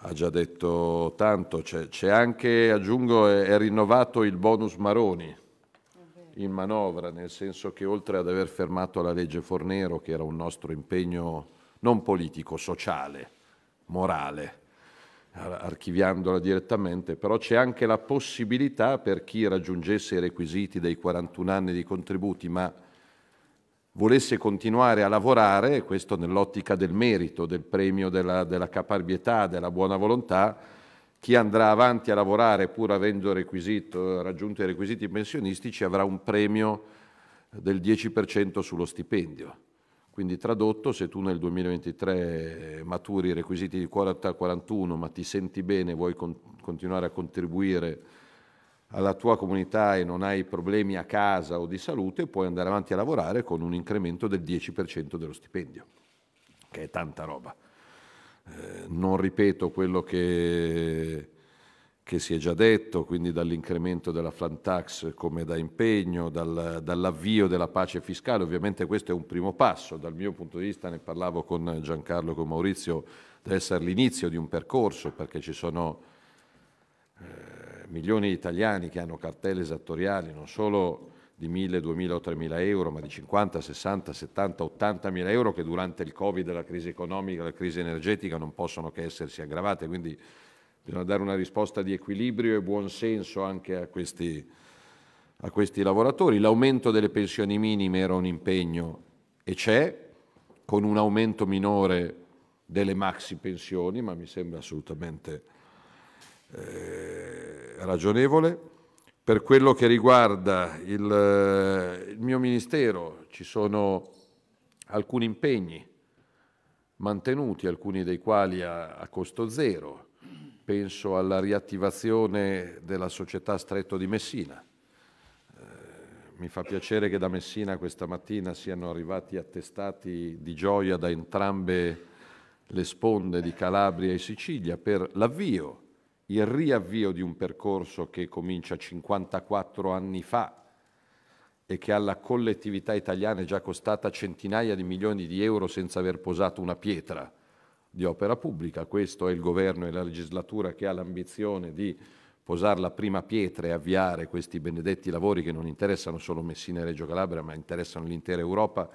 ha già detto tanto, c'è, c'è anche, aggiungo, è, è, rinnovato il bonus Maroni in manovra, nel senso che oltre ad aver fermato la legge Fornero, che era un nostro impegno non politico, sociale, morale, archiviandola direttamente, però c'è anche la possibilità per chi raggiungesse i requisiti dei 41 anni di contributi, ma volesse continuare a lavorare, questo nell'ottica del merito, del premio della, della caparbietà, della buona volontà, chi andrà avanti a lavorare pur avendo raggiunto i requisiti pensionistici avrà un premio del 10% sullo stipendio. Quindi tradotto, se tu nel 2023 maturi i requisiti di 40-41 ma ti senti bene e vuoi con continuare a contribuire alla tua comunità e non hai problemi a casa o di salute, puoi andare avanti a lavorare con un incremento del 10% dello stipendio, che è tanta roba. Eh, non ripeto quello che, che, si è già detto, quindi dall'incremento della flat tax come da impegno, dal, dall'avvio della pace fiscale, ovviamente questo è un primo passo, dal mio punto di vista ne parlavo con Giancarlo e con Maurizio, deve essere l'inizio di un percorso perché ci sono... Eh, milioni di italiani che hanno cartelle esattoriali non solo di 1.000, 2.000 o 3.000 euro, ma di 50, 60, 70, 80.000 euro che durante il Covid, la crisi economica, la crisi energetica non possono che essersi aggravate. Quindi bisogna dare una risposta di equilibrio e buonsenso anche a questi, a questi lavoratori. L'aumento delle pensioni minime era un impegno e c'è, con un aumento minore delle maxi pensioni, ma mi sembra assolutamente eh, ragionevole. Per quello che riguarda il, eh, il mio ministero ci sono alcuni impegni mantenuti, alcuni dei quali a, a costo zero. Penso alla riattivazione della società Stretto di Messina. Eh, mi fa piacere che da Messina questa mattina siano arrivati attestati di gioia da entrambe le sponde di Calabria e Sicilia per l'avvio il riavvio di un percorso che comincia 54 anni fa e che alla collettività italiana è già costata centinaia di milioni di euro senza aver posato una pietra di opera pubblica. Questo è il governo e la legislatura che ha l'ambizione di posare la prima pietra e avviare questi benedetti lavori che non interessano solo Messina e Reggio Calabria, ma interessano l'intera Europa,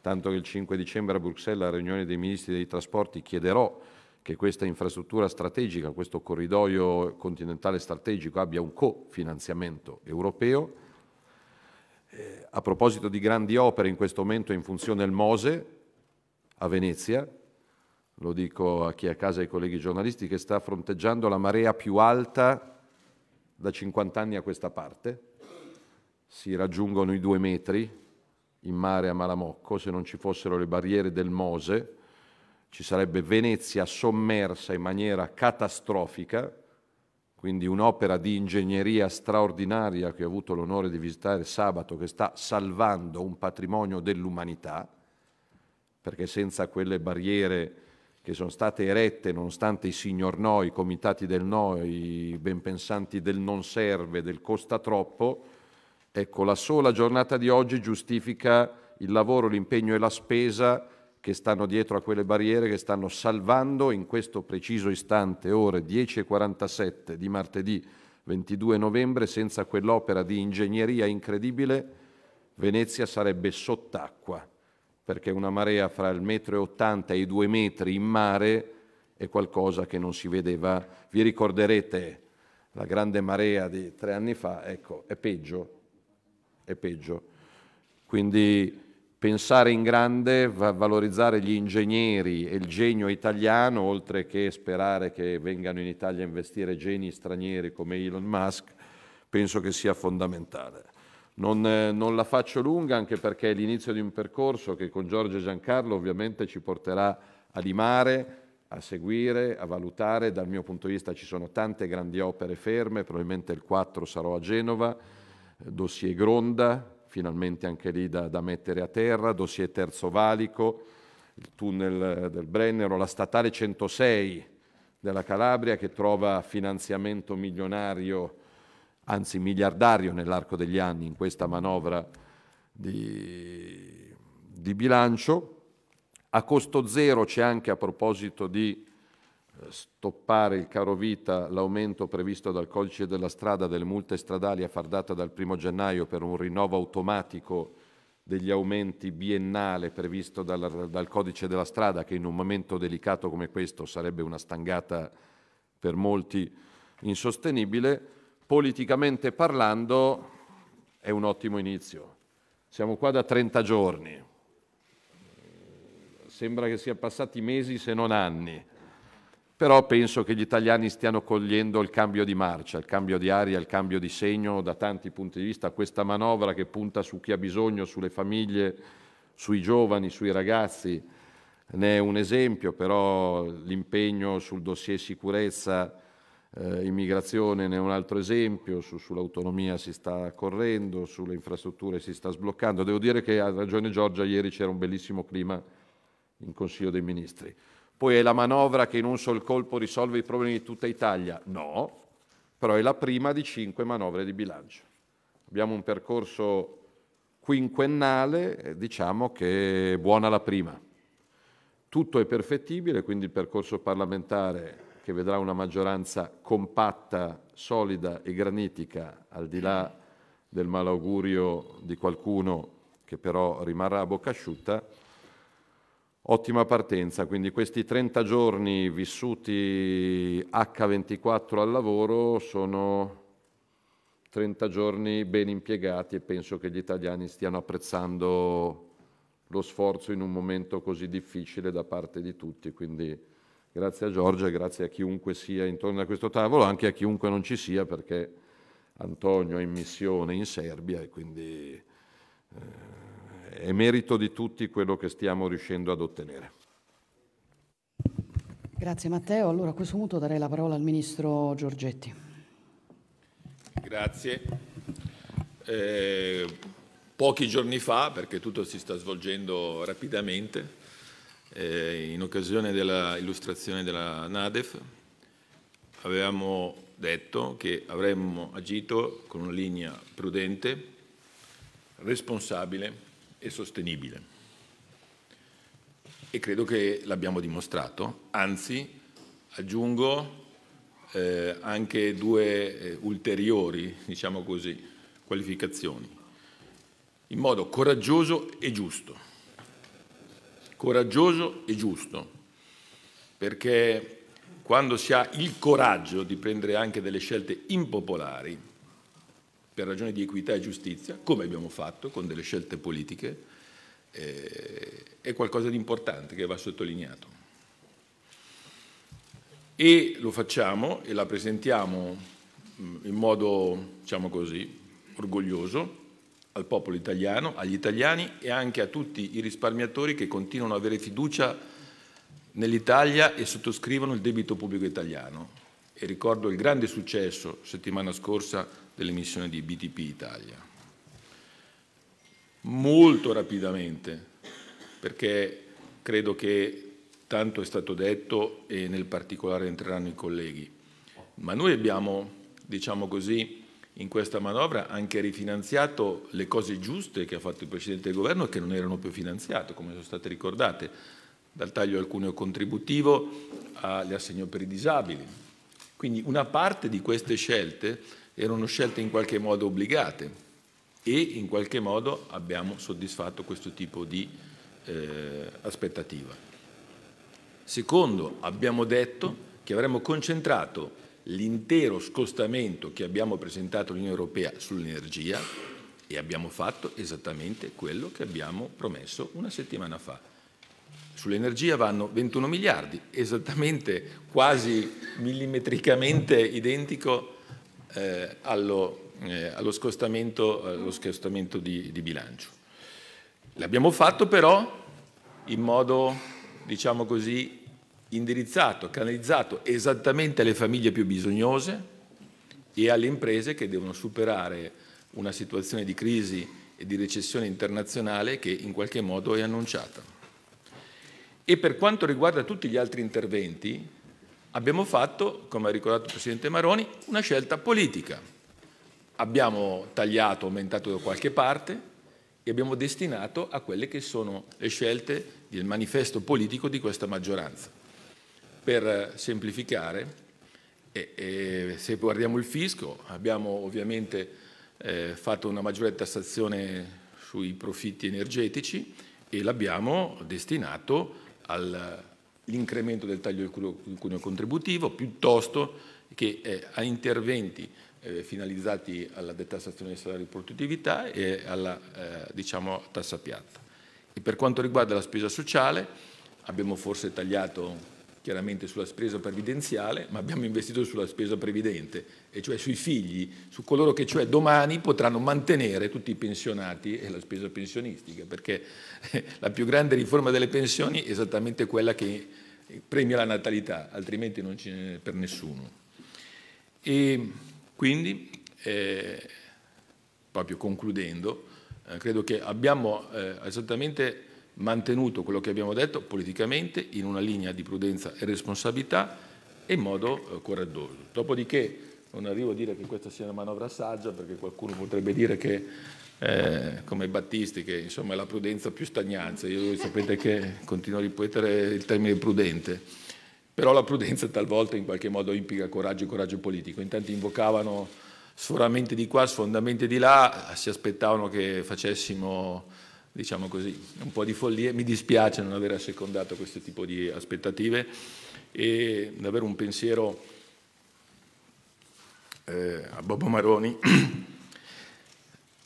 tanto che il 5 dicembre a Bruxelles, alla riunione dei ministri dei trasporti, chiederò che questa infrastruttura strategica, questo corridoio continentale strategico abbia un cofinanziamento europeo. Eh, a proposito di grandi opere, in questo momento è in funzione il Mose a Venezia, lo dico a chi è a casa e ai colleghi giornalisti, che sta fronteggiando la marea più alta da 50 anni a questa parte. Si raggiungono i due metri in mare a Malamocco, se non ci fossero le barriere del Mose, ci sarebbe Venezia sommersa in maniera catastrofica, quindi un'opera di ingegneria straordinaria che ho avuto l'onore di visitare sabato, che sta salvando un patrimonio dell'umanità, perché senza quelle barriere che sono state erette, nonostante i signor no, i comitati del no, i benpensanti del non serve, del costa troppo, ecco, la sola giornata di oggi giustifica il lavoro, l'impegno e la spesa che stanno dietro a quelle barriere, che stanno salvando in questo preciso istante, ore 10.47 di martedì 22 novembre, senza quell'opera di ingegneria incredibile, Venezia sarebbe sott'acqua, perché una marea fra il metro e 80 e i due metri in mare è qualcosa che non si vedeva. Vi ricorderete la grande marea di tre anni fa, ecco, è peggio, è peggio. Quindi pensare in grande, valorizzare gli ingegneri e il genio italiano, oltre che sperare che vengano in Italia a investire geni stranieri come Elon Musk, penso che sia fondamentale. Non, non, la faccio lunga anche perché è l'inizio di un percorso che con Giorgio e Giancarlo ovviamente ci porterà a limare, a seguire, a valutare. Dal mio punto di vista ci sono tante grandi opere ferme, probabilmente il 4 sarò a Genova, dossier Gronda, finalmente anche lì da, da mettere a terra, dossier Terzo Valico, il tunnel eh, del Brennero, la statale 106 della Calabria che trova finanziamento milionario, anzi miliardario nell'arco degli anni in questa manovra di, di bilancio. A costo zero c'è anche a proposito di eh, stoppare il caro vita l'aumento previsto dal codice della strada delle multe stradali a far data dal 1 gennaio per un rinnovo automatico degli aumenti biennale previsto dal, dal codice della strada che in un momento delicato come questo sarebbe una stangata per molti insostenibile, politicamente parlando è un ottimo inizio. Siamo qua da 30 giorni, sembra che siano passati mesi se non anni però penso che gli italiani stiano cogliendo il cambio di marcia, il cambio di aria, il cambio di segno da tanti punti di vista, questa manovra che punta su chi ha bisogno, sulle famiglie, sui giovani, sui ragazzi, ne è un esempio, però l'impegno sul dossier sicurezza, eh, immigrazione ne è un altro esempio, su, sull'autonomia si sta correndo, sulle infrastrutture si sta sbloccando. Devo dire che a Ragione Giorgia ieri c'era un bellissimo clima in Consiglio dei Ministri. Poi è la manovra che in un sol colpo risolve i problemi di tutta Italia? No, però è la prima di cinque manovre di bilancio. Abbiamo un percorso quinquennale, eh, diciamo che è buona la prima. Tutto è perfettibile, quindi il percorso parlamentare che vedrà una maggioranza compatta, solida e granitica, al di là del malaugurio di qualcuno che però rimarrà a bocca asciutta, Ottima partenza, quindi questi 30 giorni vissuti H24 al lavoro sono 30 giorni ben impiegati e penso che gli italiani stiano apprezzando lo sforzo in un momento così difficile da parte di tutti. Quindi grazie a Giorgia e grazie a chiunque sia intorno a questo tavolo, anche a chiunque non ci sia perché Antonio è in missione in Serbia e quindi... Eh, è merito di tutti quello che stiamo riuscendo ad ottenere. Grazie Matteo. Allora a questo punto darei la parola al Ministro Giorgetti. Grazie. Eh, pochi giorni fa, perché tutto si sta svolgendo rapidamente, eh, in occasione dell'illustrazione della NADEF, avevamo detto che avremmo agito con una linea prudente, responsabile e sostenibile. E credo che l'abbiamo dimostrato, anzi aggiungo eh, anche due eh, ulteriori, diciamo così, qualificazioni, in modo coraggioso e giusto. Coraggioso e giusto, perché quando si ha il coraggio di prendere anche delle scelte impopolari, per ragioni di equità e giustizia, come abbiamo fatto con delle scelte politiche, eh, è qualcosa di importante che va sottolineato. E lo facciamo e la presentiamo mm, in modo, diciamo così, orgoglioso al popolo italiano, agli italiani e anche a tutti i risparmiatori che continuano ad avere fiducia nell'Italia e sottoscrivono il debito pubblico italiano. E ricordo il grande successo settimana scorsa dell'emissione di BTP Italia. Molto rapidamente, perché credo che tanto è stato detto e nel particolare entreranno i colleghi, ma noi abbiamo, diciamo così, in questa manovra anche rifinanziato le cose giuste che ha fatto il precedente Governo e che non erano più finanziate, come sono state ricordate, dal taglio al cuneo contributivo all'assegno ah, per i disabili. Quindi una parte di queste scelte erano scelte in qualche modo obbligate e in qualche modo abbiamo soddisfatto questo tipo di eh, aspettativa. Secondo, abbiamo detto che avremmo concentrato l'intero scostamento che abbiamo presentato all'Unione Europea sull'energia e abbiamo fatto esattamente quello che abbiamo promesso una settimana fa. Sull'energia vanno 21 miliardi, esattamente quasi [LAUGHS] millimetricamente identico eh, allo, eh, allo, scostamento, eh, allo, scostamento, di, di bilancio. L'abbiamo fatto però in modo, diciamo così, indirizzato, canalizzato esattamente alle famiglie più bisognose e alle imprese che devono superare una situazione di crisi e di recessione internazionale che in qualche modo è annunciata. E per quanto riguarda tutti gli altri interventi, Abbiamo fatto, come ha ricordato il Presidente Maroni, una scelta politica. Abbiamo tagliato, aumentato da qualche parte e abbiamo destinato a quelle che sono le scelte del manifesto politico di questa maggioranza. Per semplificare, e, e se guardiamo il fisco, abbiamo ovviamente eh, fatto una maggiore tassazione sui profitti energetici e l'abbiamo destinato al l'incremento del taglio del cuneo contributivo piuttosto che eh, a interventi eh, finalizzati alla detassazione dei salari di produttività e alla eh, diciamo, tassa piatta. E per quanto riguarda la spesa sociale abbiamo forse tagliato chiaramente sulla spesa previdenziale ma abbiamo investito sulla spesa previdente e cioè sui figli, su coloro che cioè domani potranno mantenere tutti i pensionati e la spesa pensionistica, perché eh, la più grande riforma delle pensioni è esattamente quella che premia la natalità, altrimenti non ce n'è per nessuno. E quindi, eh, proprio concludendo, eh, credo che abbiamo eh, esattamente mantenuto quello che abbiamo detto politicamente in una linea di prudenza e responsabilità e in modo eh, coraggioso. Dopodiché non arrivo a dire che questa sia una manovra saggia perché qualcuno potrebbe dire che eh, come Battisti che insomma è la prudenza più stagnanza, io sapete che continuo a ripetere il termine prudente, però la prudenza talvolta in qualche modo implica coraggio e coraggio politico, intanto invocavano sforamenti di qua, sfondamenti di là, si aspettavano che facessimo diciamo così, un po' di follie, mi dispiace non aver assecondato questo tipo di aspettative e davvero un pensiero eh, a Bobo Maroni, [CLEARS THROAT]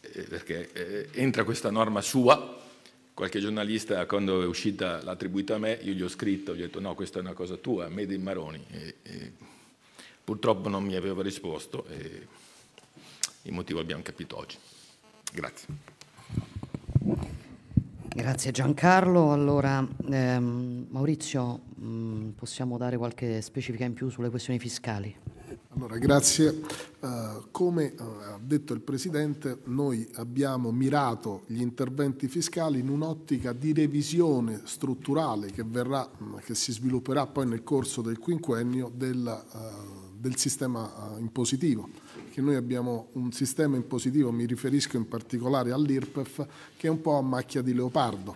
eh, perché eh, entra questa norma sua, qualche giornalista quando è uscita l'ha attribuita a me, io gli ho scritto, gli ho detto no, questa è una cosa tua, made in Maroni. E, e, purtroppo non mi aveva risposto e il motivo abbiamo capito oggi. Grazie. Grazie Giancarlo. Allora, ehm, Maurizio, mh, mm, possiamo dare qualche specifica in più sulle questioni fiscali? Allora, grazie. Uh, come uh, ha detto il Presidente, noi abbiamo mirato gli interventi fiscali in un'ottica di revisione strutturale che, verrà, mm, che, si svilupperà poi nel corso del quinquennio del, uh, del sistema impositivo. Che noi abbiamo un sistema impositivo, mi riferisco in particolare all'IRPEF, che è un po' a macchia di leopardo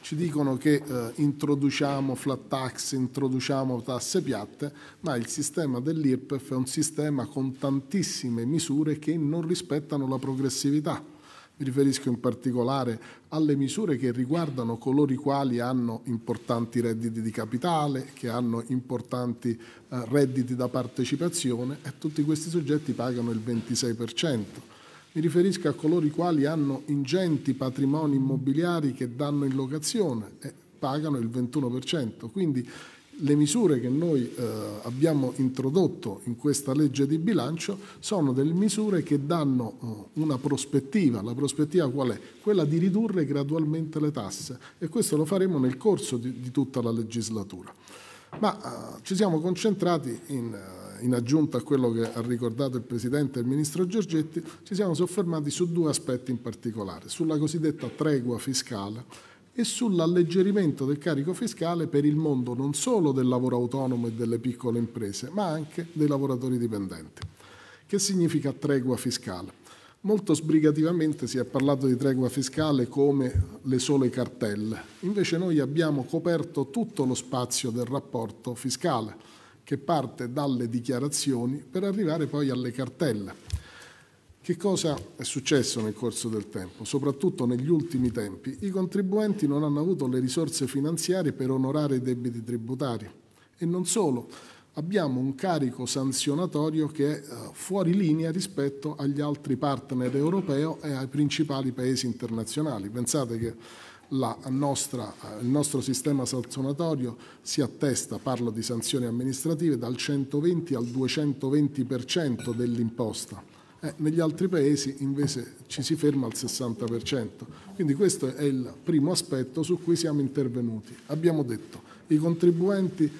ci dicono che eh, introduciamo flat tax, introduciamo tasse piatte, ma il sistema dell'IRPEF è un sistema con tantissime misure che non rispettano la progressività. Mi riferisco in particolare alle misure che riguardano coloro i quali hanno importanti redditi di capitale, che hanno importanti eh, redditi da partecipazione e tutti questi soggetti pagano il 26%. Mi riferisco a coloro i quali hanno ingenti patrimoni immobiliari che danno in locazione e pagano il 21%. Quindi le misure che noi eh, abbiamo introdotto in questa legge di bilancio sono delle misure che danno eh, una prospettiva. La prospettiva qual è? Quella di ridurre gradualmente le tasse e questo lo faremo nel corso di, di tutta la legislatura. Ma eh, ci siamo concentrati in eh, in aggiunta a quello che ha ricordato il Presidente e il Ministro Giorgetti, ci siamo soffermati su due aspetti in particolare, sulla cosiddetta tregua fiscale e sull'alleggerimento del carico fiscale per il mondo non solo del lavoro autonomo e delle piccole imprese, ma anche dei lavoratori dipendenti. Che significa tregua fiscale? Molto sbrigativamente si è parlato di tregua fiscale come le sole cartelle, invece noi abbiamo coperto tutto lo spazio del rapporto fiscale che parte dalle dichiarazioni per arrivare poi alle cartelle. Che cosa è successo nel corso del tempo? Soprattutto negli ultimi tempi, i contribuenti non hanno avuto le risorse finanziarie per onorare i debiti tributari e non solo, abbiamo un carico sanzionatorio che è eh, fuori linea rispetto agli altri partner europeo e ai principali paesi internazionali. Pensate che nostra, eh, il nostro sistema sanzionatorio si attesta, parlo di sanzioni amministrative, dal 120 al 220% dell'imposta. Eh, negli altri paesi invece ci si ferma al 60%. Quindi questo è il primo aspetto su cui siamo intervenuti. Abbiamo detto i contribuenti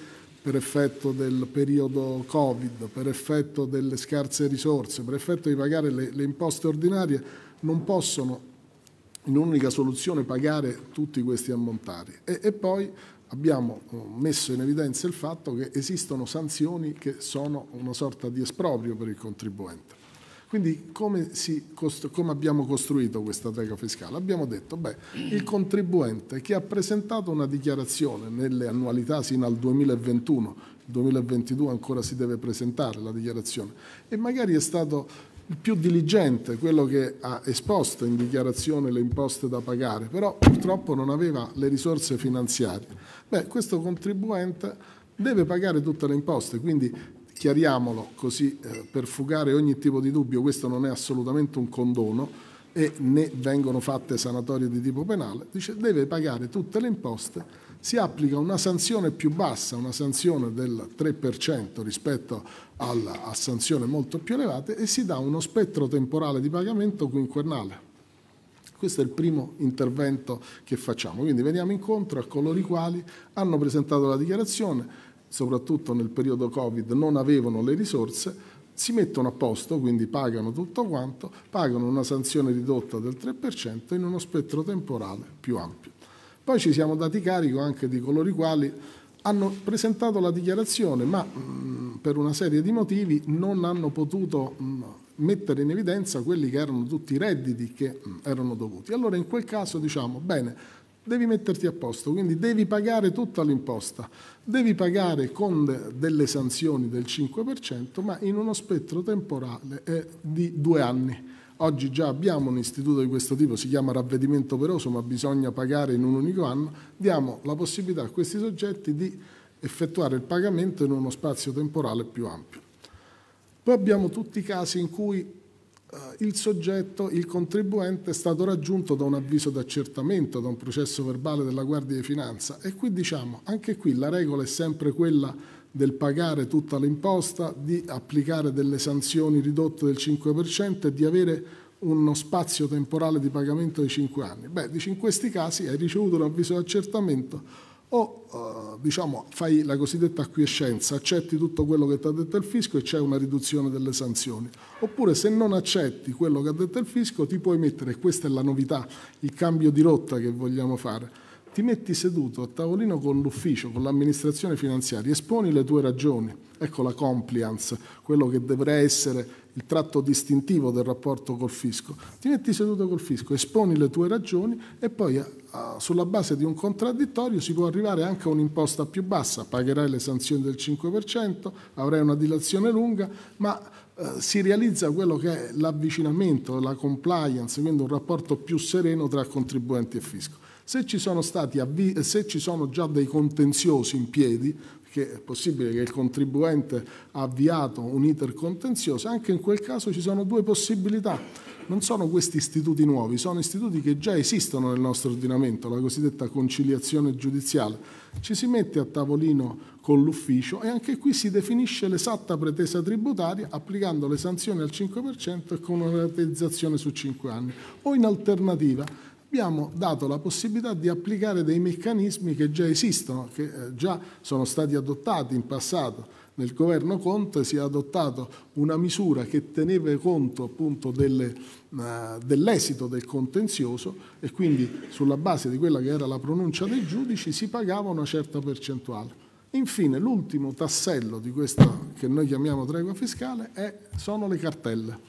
per effetto del periodo Covid, per effetto delle scarse risorse, per effetto di pagare le, le imposte ordinarie, non possono in un'unica soluzione pagare tutti questi ammontari. E, e, poi abbiamo eh, messo in evidenza il fatto che esistono sanzioni che sono una sorta di esproprio per il contribuente. Quindi come, si, come abbiamo costruito questa teca fiscale? Abbiamo detto, che il contribuente che ha presentato una dichiarazione nelle annualità sino al 2021, 2022 ancora si deve presentare la dichiarazione e magari è stato il più diligente, quello che ha esposto in dichiarazione le imposte da pagare, però purtroppo non aveva le risorse finanziarie. Beh, questo contribuente deve pagare tutte le imposte, quindi chiariamolo così eh, per fugare ogni tipo di dubbio, questo non è assolutamente un condono e né vengono fatte sanatorie di tipo penale, dice deve pagare tutte le imposte si applica una sanzione più bassa, una sanzione del 3% rispetto alla, a sanzioni molto più elevate e si dà uno spettro temporale di pagamento quinquennale. Questo è il primo intervento che facciamo, quindi veniamo incontro a coloro i quali hanno presentato la dichiarazione, soprattutto nel periodo Covid non avevano le risorse, si mettono a posto, quindi pagano tutto quanto, pagano una sanzione ridotta del 3% in uno spettro temporale più ampio. Poi ci siamo dati carico anche di coloro i quali hanno presentato la dichiarazione, ma mh, mm, per una serie di motivi non hanno potuto mh, mm, mettere in evidenza quelli che erano tutti i redditi che mh, mm, erano dovuti. Allora in quel caso diciamo, bene, devi metterti a posto, quindi devi pagare tutta l'imposta, devi pagare con de delle sanzioni del 5%, ma in uno spettro temporale eh, di due anni. Oggi già abbiamo un istituto di questo tipo, si chiama ravvedimento operoso, ma bisogna pagare in un unico anno, diamo la possibilità a questi soggetti di effettuare il pagamento in uno spazio temporale più ampio. Poi abbiamo tutti i casi in cui eh, il soggetto, il contribuente è stato raggiunto da un avviso d'accertamento, da un processo verbale della Guardia di Finanza e qui diciamo, anche qui la regola è sempre quella del pagare tutta l'imposta, di applicare delle sanzioni ridotte del 5% e di avere uno spazio temporale di pagamento di 5 anni. Beh, dici in questi casi hai ricevuto un avviso di accertamento o eh, diciamo, fai la cosiddetta acquiescenza, accetti tutto quello che ti ha detto il fisco e c'è una riduzione delle sanzioni. Oppure se non accetti quello che ha detto il fisco ti puoi mettere, e questa è la novità, il cambio di rotta che vogliamo fare ti metti seduto a tavolino con l'ufficio, con l'amministrazione finanziaria, esponi le tue ragioni. Ecco la compliance, quello che dovrà essere il tratto distintivo del rapporto col fisco. Ti metti seduto col fisco, esponi le tue ragioni e poi sulla base di un contraddittorio si può arrivare anche a un'imposta più bassa, pagherai le sanzioni del 5%, avrai una dilazione lunga, ma eh, si realizza quello che è l'avvicinamento, la compliance, quindi un rapporto più sereno tra contribuenti e fisco. Se ci sono, stati, se ci sono già dei contenziosi in piedi, che è possibile che il contribuente ha avviato un iter contenzioso, anche in quel caso ci sono due possibilità. Non sono questi istituti nuovi, sono istituti che già esistono nel nostro ordinamento, la cosiddetta conciliazione giudiziale. Ci si mette a tavolino con l'ufficio e anche qui si definisce l'esatta pretesa tributaria applicando le sanzioni al 5% e con una rateizzazione su 5 anni. O in alternativa abbiamo dato la possibilità di applicare dei meccanismi che già esistono, che eh, già sono stati adottati in passato. Nel governo Conte si è adottata una misura che teneva conto appunto eh, dell'esito del contenzioso e quindi sulla base di quella che era la pronuncia dei giudici si pagava una certa percentuale. Infine l'ultimo tassello di questa che noi chiamiamo tregua fiscale è, sono le cartelle.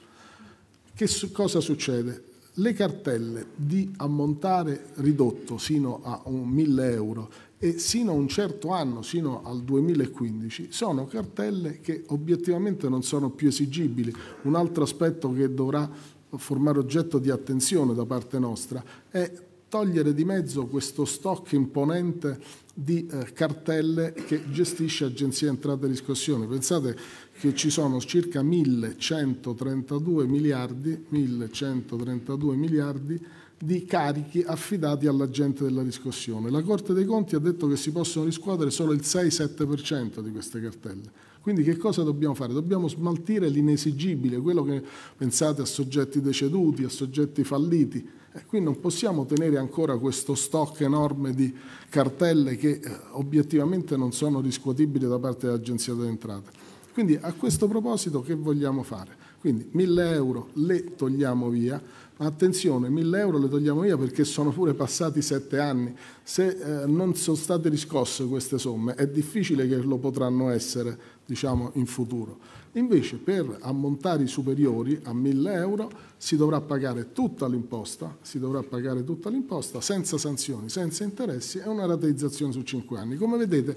Che cosa succede? le cartelle di ammontare ridotto sino a 1000 euro e sino a un certo anno, sino al 2015, sono cartelle che obiettivamente non sono più esigibili. Un altro aspetto che dovrà formare oggetto di attenzione da parte nostra è togliere di mezzo questo stock imponente di eh, cartelle che gestisce Agenzia Entrate e Riscossione. Pensate che ci sono circa 1132 miliardi, 1132 miliardi di carichi affidati all'agente della riscossione. La Corte dei Conti ha detto che si possono riscuotere solo il 6-7% di queste cartelle. Quindi che cosa dobbiamo fare? Dobbiamo smaltire l'inesigibile, quello che pensate a soggetti deceduti, a soggetti falliti. E qui non possiamo tenere ancora questo stock enorme di cartelle che eh, obiettivamente non sono riscuotibili da parte dell'Agenzia delle Entrate. Quindi a questo proposito che vogliamo fare? Quindi 1000 euro le togliamo via, ma attenzione, 1000 euro le togliamo via perché sono pure passati 7 anni, se eh, non sono state riscosse queste somme è difficile che lo potranno essere diciamo, in futuro. Invece per ammontari superiori a 1000 euro si dovrà pagare tutta l'imposta, si dovrà pagare tutta l'imposta senza sanzioni, senza interessi e una rateizzazione su 5 anni. Come vedete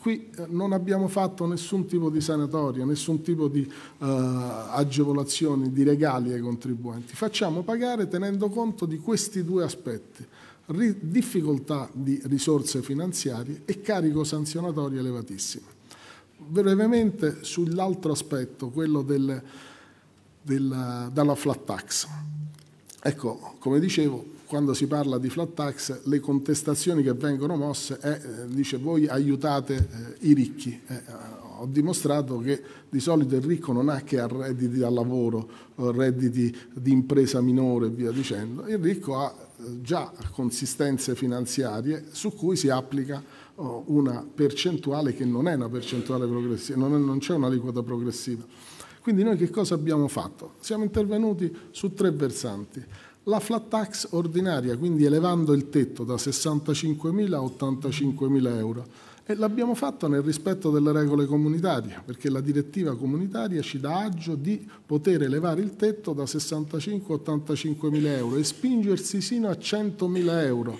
qui eh, non abbiamo fatto nessun tipo di sanatoria, nessun tipo di eh, agevolazioni, di regali ai contribuenti. Facciamo pagare tenendo conto di questi due aspetti difficoltà di risorse finanziarie e carico sanzionatorio elevatissimo brevemente sull'altro aspetto, quello del, del, della flat tax. Ecco, come dicevo, quando si parla di flat tax, le contestazioni che vengono mosse è, eh, dice, voi aiutate eh, i ricchi. Eh, eh ho dimostrato che di solito il ricco non ha che redditi da lavoro, redditi di impresa minore e via dicendo. Il ricco ha eh, già consistenze finanziarie su cui si applica eh, una percentuale che non è una percentuale progressiva, non, è, non c'è un'aliquota progressiva. Quindi noi che cosa abbiamo fatto? Siamo intervenuti su tre versanti. La flat tax ordinaria, quindi elevando il tetto da 65.000 a 85.000 euro. E l'abbiamo fatto nel rispetto delle regole comunitarie, perché la direttiva comunitaria ci dà agio di poter elevare il tetto da 65 a 85.000 euro e spingersi sino a 100.000 euro.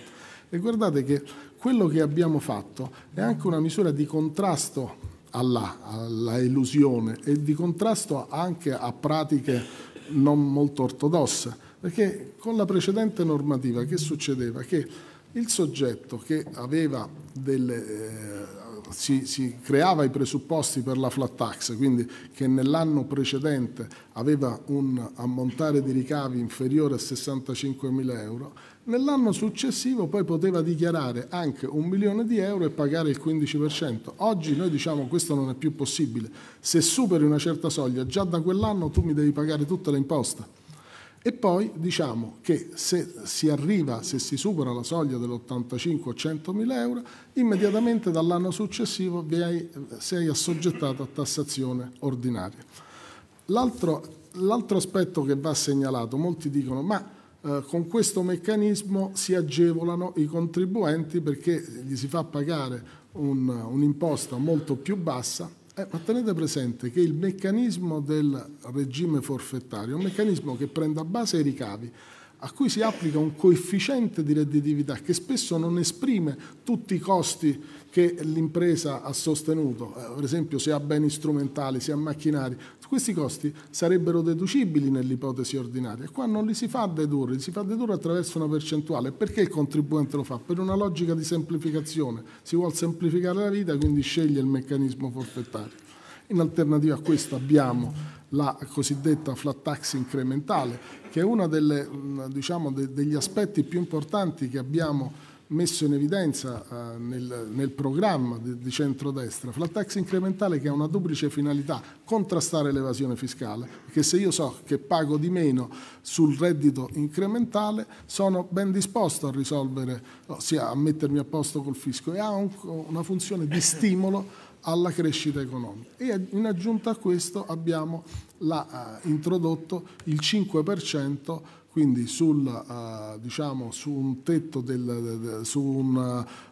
E guardate che quello che abbiamo fatto è anche una misura di contrasto alla, alla illusione e di contrasto anche a pratiche non molto ortodosse, perché con la precedente normativa che succedeva? Che il soggetto che aveva delle, eh, si, si, creava i presupposti per la flat tax, quindi che nell'anno precedente aveva un ammontare di ricavi inferiore a 65 mila euro, Nell'anno successivo poi poteva dichiarare anche un milione di euro e pagare il 15%. Oggi noi diciamo che questo non è più possibile. Se superi una certa soglia, già da quell'anno tu mi devi pagare tutta l'imposta. E poi diciamo che se si arriva, se si supera la soglia dell'85 o 100 mila euro, immediatamente dall'anno successivo sei assoggettato a tassazione ordinaria. L'altro aspetto che va segnalato, molti dicono ma eh, con questo meccanismo si agevolano i contribuenti perché gli si fa pagare un'imposta molto più bassa eh, ma tenete presente che il meccanismo del regime forfettario è un meccanismo che prende a base i ricavi a cui si applica un coefficiente di redditività che spesso non esprime tutti i costi che l'impresa ha sostenuto, eh, per esempio se ha beni strumentali, se ha macchinari, questi costi sarebbero deducibili nell'ipotesi ordinaria. Qua non li si fa dedurre, li si fa dedurre attraverso una percentuale. Perché il contribuente lo fa? Per una logica di semplificazione. Si vuole semplificare la vita, quindi sceglie il meccanismo forfettario. In alternativa a questo abbiamo la cosiddetta flat tax incrementale, che è uno mm, diciamo, de, degli aspetti più importanti che abbiamo messo in evidenza eh, nel, nel, programma di, di centrodestra, flat tax incrementale che ha una duplice finalità, contrastare l'evasione fiscale, perché se io so che pago di meno sul reddito incrementale sono ben disposto a risolvere, ossia a mettermi a posto col fisco e ha un, una funzione di stimolo alla crescita economica. E in aggiunta a questo abbiamo la, uh, introdotto il 5%, quindi sul, uh, diciamo, su un tetto, del, su un,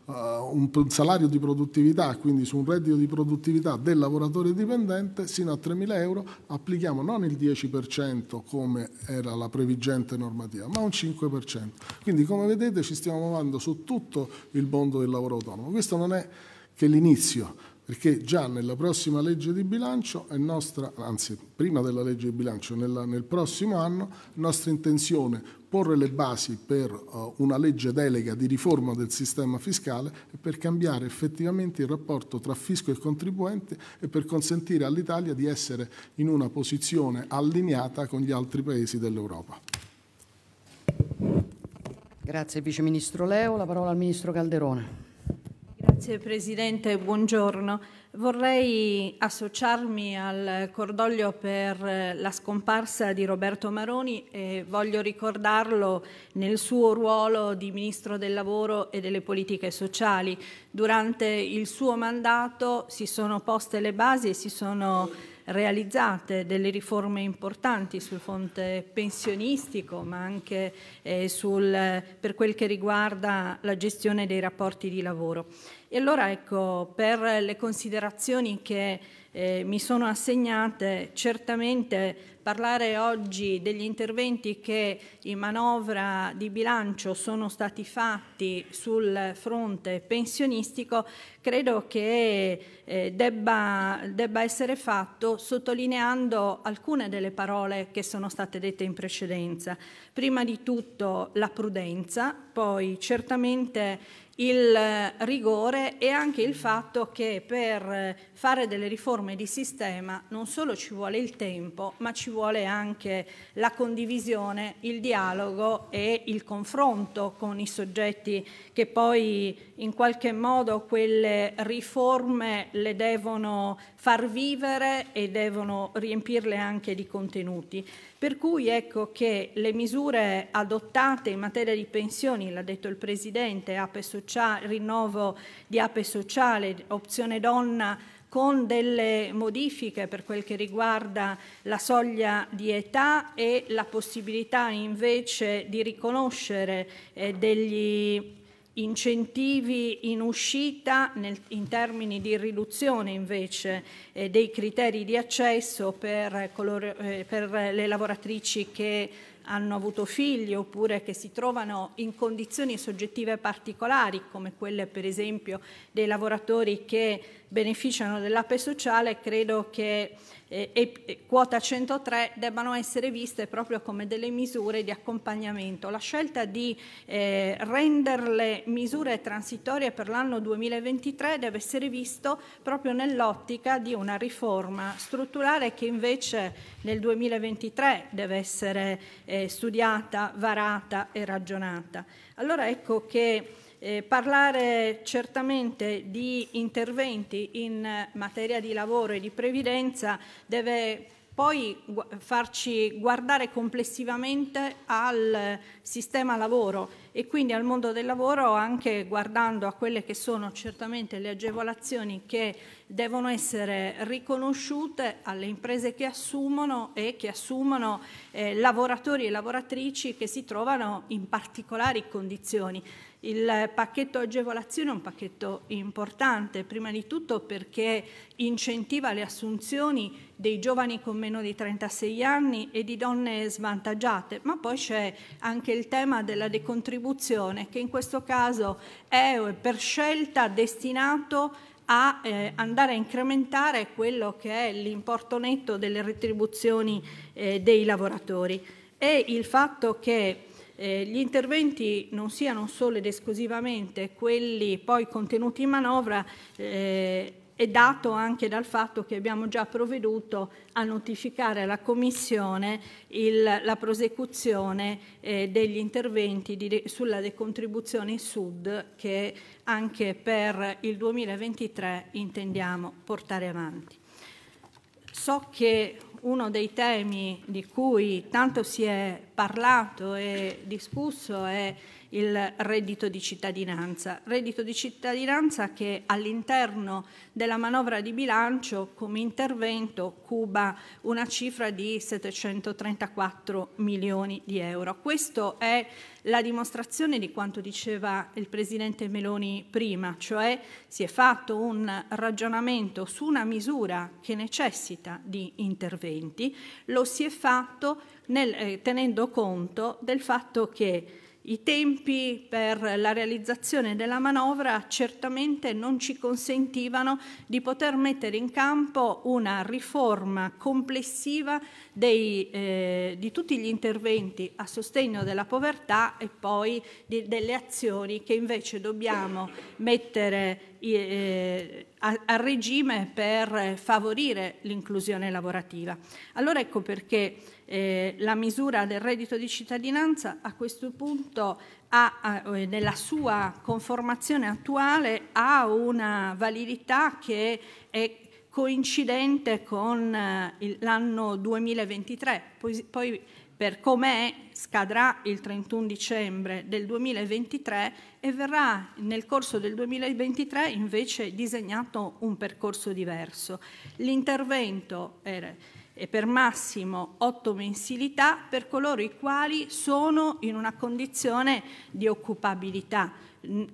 uh, un, salario di produttività, quindi su un reddito di produttività del lavoratore dipendente sino a 3.000 euro, applichiamo non il 10% come era la previgente normativa, ma un 5%. Quindi come vedete ci stiamo muovendo su tutto il mondo del lavoro autonomo. Questo non è che l'inizio, perché già nella prossima legge di bilancio, nostra, anzi prima della legge di bilancio, nella, nel prossimo anno, è nostra intenzione porre le basi per uh, una legge delega di riforma del sistema fiscale e per cambiare effettivamente il rapporto tra fisco e contribuente e per consentire all'Italia di essere in una posizione allineata con gli altri paesi dell'Europa. Grazie Vice Ministro Leo, la parola al Ministro Calderone. Grazie Presidente, buongiorno. Vorrei associarmi al cordoglio per eh, la scomparsa di Roberto Maroni e voglio ricordarlo nel suo ruolo di Ministro del Lavoro e delle Politiche Sociali. Durante il suo mandato si sono poste le basi e si sono realizzate delle riforme importanti sul fronte pensionistico, ma anche eh, sul, per quel che riguarda la gestione dei rapporti di lavoro. E allora ecco, per le considerazioni che eh, mi sono assegnate, certamente parlare oggi degli interventi che in manovra di bilancio sono stati fatti sul fronte pensionistico credo che eh, debba, debba essere fatto sottolineando alcune delle parole che sono state dette in precedenza. Prima di tutto la prudenza, poi certamente il eh, rigore e anche il fatto che per eh, fare delle riforme di sistema non solo ci vuole il tempo, ma ci vuole anche la condivisione, il dialogo e il confronto con i soggetti che poi in qualche modo quelle riforme le devono far vivere e devono riempirle anche di contenuti. Per cui ecco che le misure adottate in materia di pensioni, l'ha detto il Presidente, sociale, rinnovo di Ape Sociale, opzione donna, con delle modifiche per quel che riguarda la soglia di età e la possibilità invece di riconoscere eh, degli incentivi in uscita nel, in termini di riduzione invece eh, dei criteri di accesso per, color, eh, per, le lavoratrici che hanno avuto figli oppure che si trovano in condizioni soggettive particolari come quelle per esempio dei lavoratori che beneficiano dell'ape sociale credo che eh, e quota 103 debbano essere viste proprio come delle misure di accompagnamento. La scelta di eh, renderle misure transitorie per l'anno 2023 deve essere visto proprio nell'ottica di una riforma strutturale che invece nel 2023 deve essere eh, studiata, varata e ragionata. Allora ecco che eh, parlare certamente di interventi in materia di lavoro e di previdenza deve poi gu farci guardare complessivamente al sistema lavoro e quindi al mondo del lavoro anche guardando a quelle che sono certamente le agevolazioni che devono essere riconosciute alle imprese che assumono e che assumono eh, lavoratori e lavoratrici che si trovano in particolari condizioni. Il pacchetto agevolazione è un pacchetto importante, prima di tutto perché incentiva le assunzioni dei giovani con meno di 36 anni e di donne svantaggiate, ma poi c'è anche il tema della decontribuzione che in questo caso è per scelta destinato a eh, andare a incrementare quello che è l'importo netto delle retribuzioni eh, dei lavoratori e il fatto che eh, gli interventi non siano solo ed esclusivamente quelli poi contenuti in manovra eh, è dato anche dal fatto che abbiamo già provveduto a notificare alla Commissione il, la prosecuzione eh, degli interventi di, sulla decontribuzione Sud che anche per il 2023 intendiamo portare avanti. So che uno dei temi di cui tanto si è parlato e discusso è il reddito di cittadinanza. Reddito di cittadinanza che all'interno della manovra di bilancio come intervento cuba una cifra di 734 milioni di euro. Questo è la dimostrazione di quanto diceva il Presidente Meloni prima, cioè si è fatto un ragionamento su una misura che necessita di interventi, lo si è fatto nel, eh, tenendo conto del fatto che i tempi per la realizzazione della manovra certamente non ci consentivano di poter mettere in campo una riforma complessiva dei, eh, di tutti gli interventi a sostegno della povertà e poi di, delle azioni che invece dobbiamo mettere eh, a, a regime per favorire l'inclusione lavorativa. Allora ecco perché eh, la misura del reddito di cittadinanza a questo punto ha, eh, nella sua conformazione attuale ha una validità che è coincidente con eh, l'anno 2023, poi, poi per com'è scadrà il 31 dicembre del 2023 e verrà nel corso del 2023 invece disegnato un percorso diverso. L'intervento era e per massimo 8 mensilità per coloro i quali sono in una condizione di occupabilità,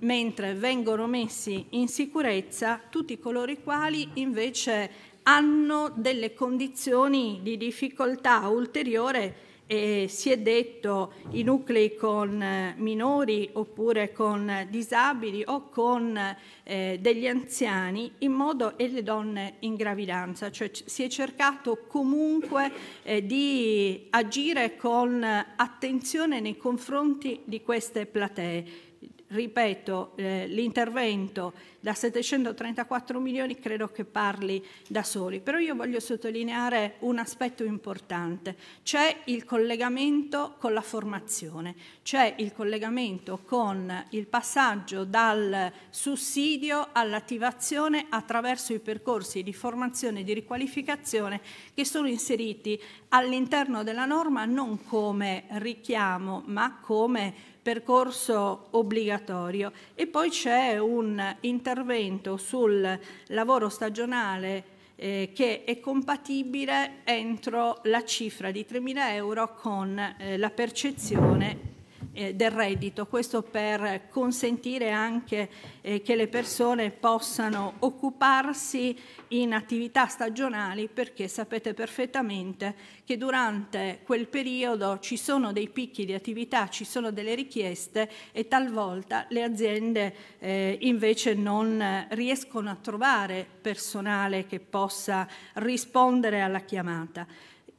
mentre vengono messi in sicurezza tutti coloro i quali invece hanno delle condizioni di difficoltà ulteriore e si è detto i nuclei con eh, minori oppure con disabili o con eh, degli anziani in modo e le donne in gravidanza, cioè si è cercato comunque eh, di agire con eh, attenzione nei confronti di queste platee ripeto, eh, l'intervento da 734 milioni credo che parli da soli, però io voglio sottolineare un aspetto importante, c'è il collegamento con la formazione, c'è il collegamento con il passaggio dal sussidio all'attivazione attraverso i percorsi di formazione e di riqualificazione che sono inseriti all'interno della norma non come richiamo ma come percorso obbligatorio e poi c'è un intervento sul lavoro stagionale eh, che è compatibile entro la cifra di 3.000 euro con eh, la percezione eh, del reddito, questo per consentire anche eh, che le persone possano occuparsi in attività stagionali perché sapete perfettamente che durante quel periodo ci sono dei picchi di attività, ci sono delle richieste e talvolta le aziende eh, invece non riescono a trovare personale che possa rispondere alla chiamata.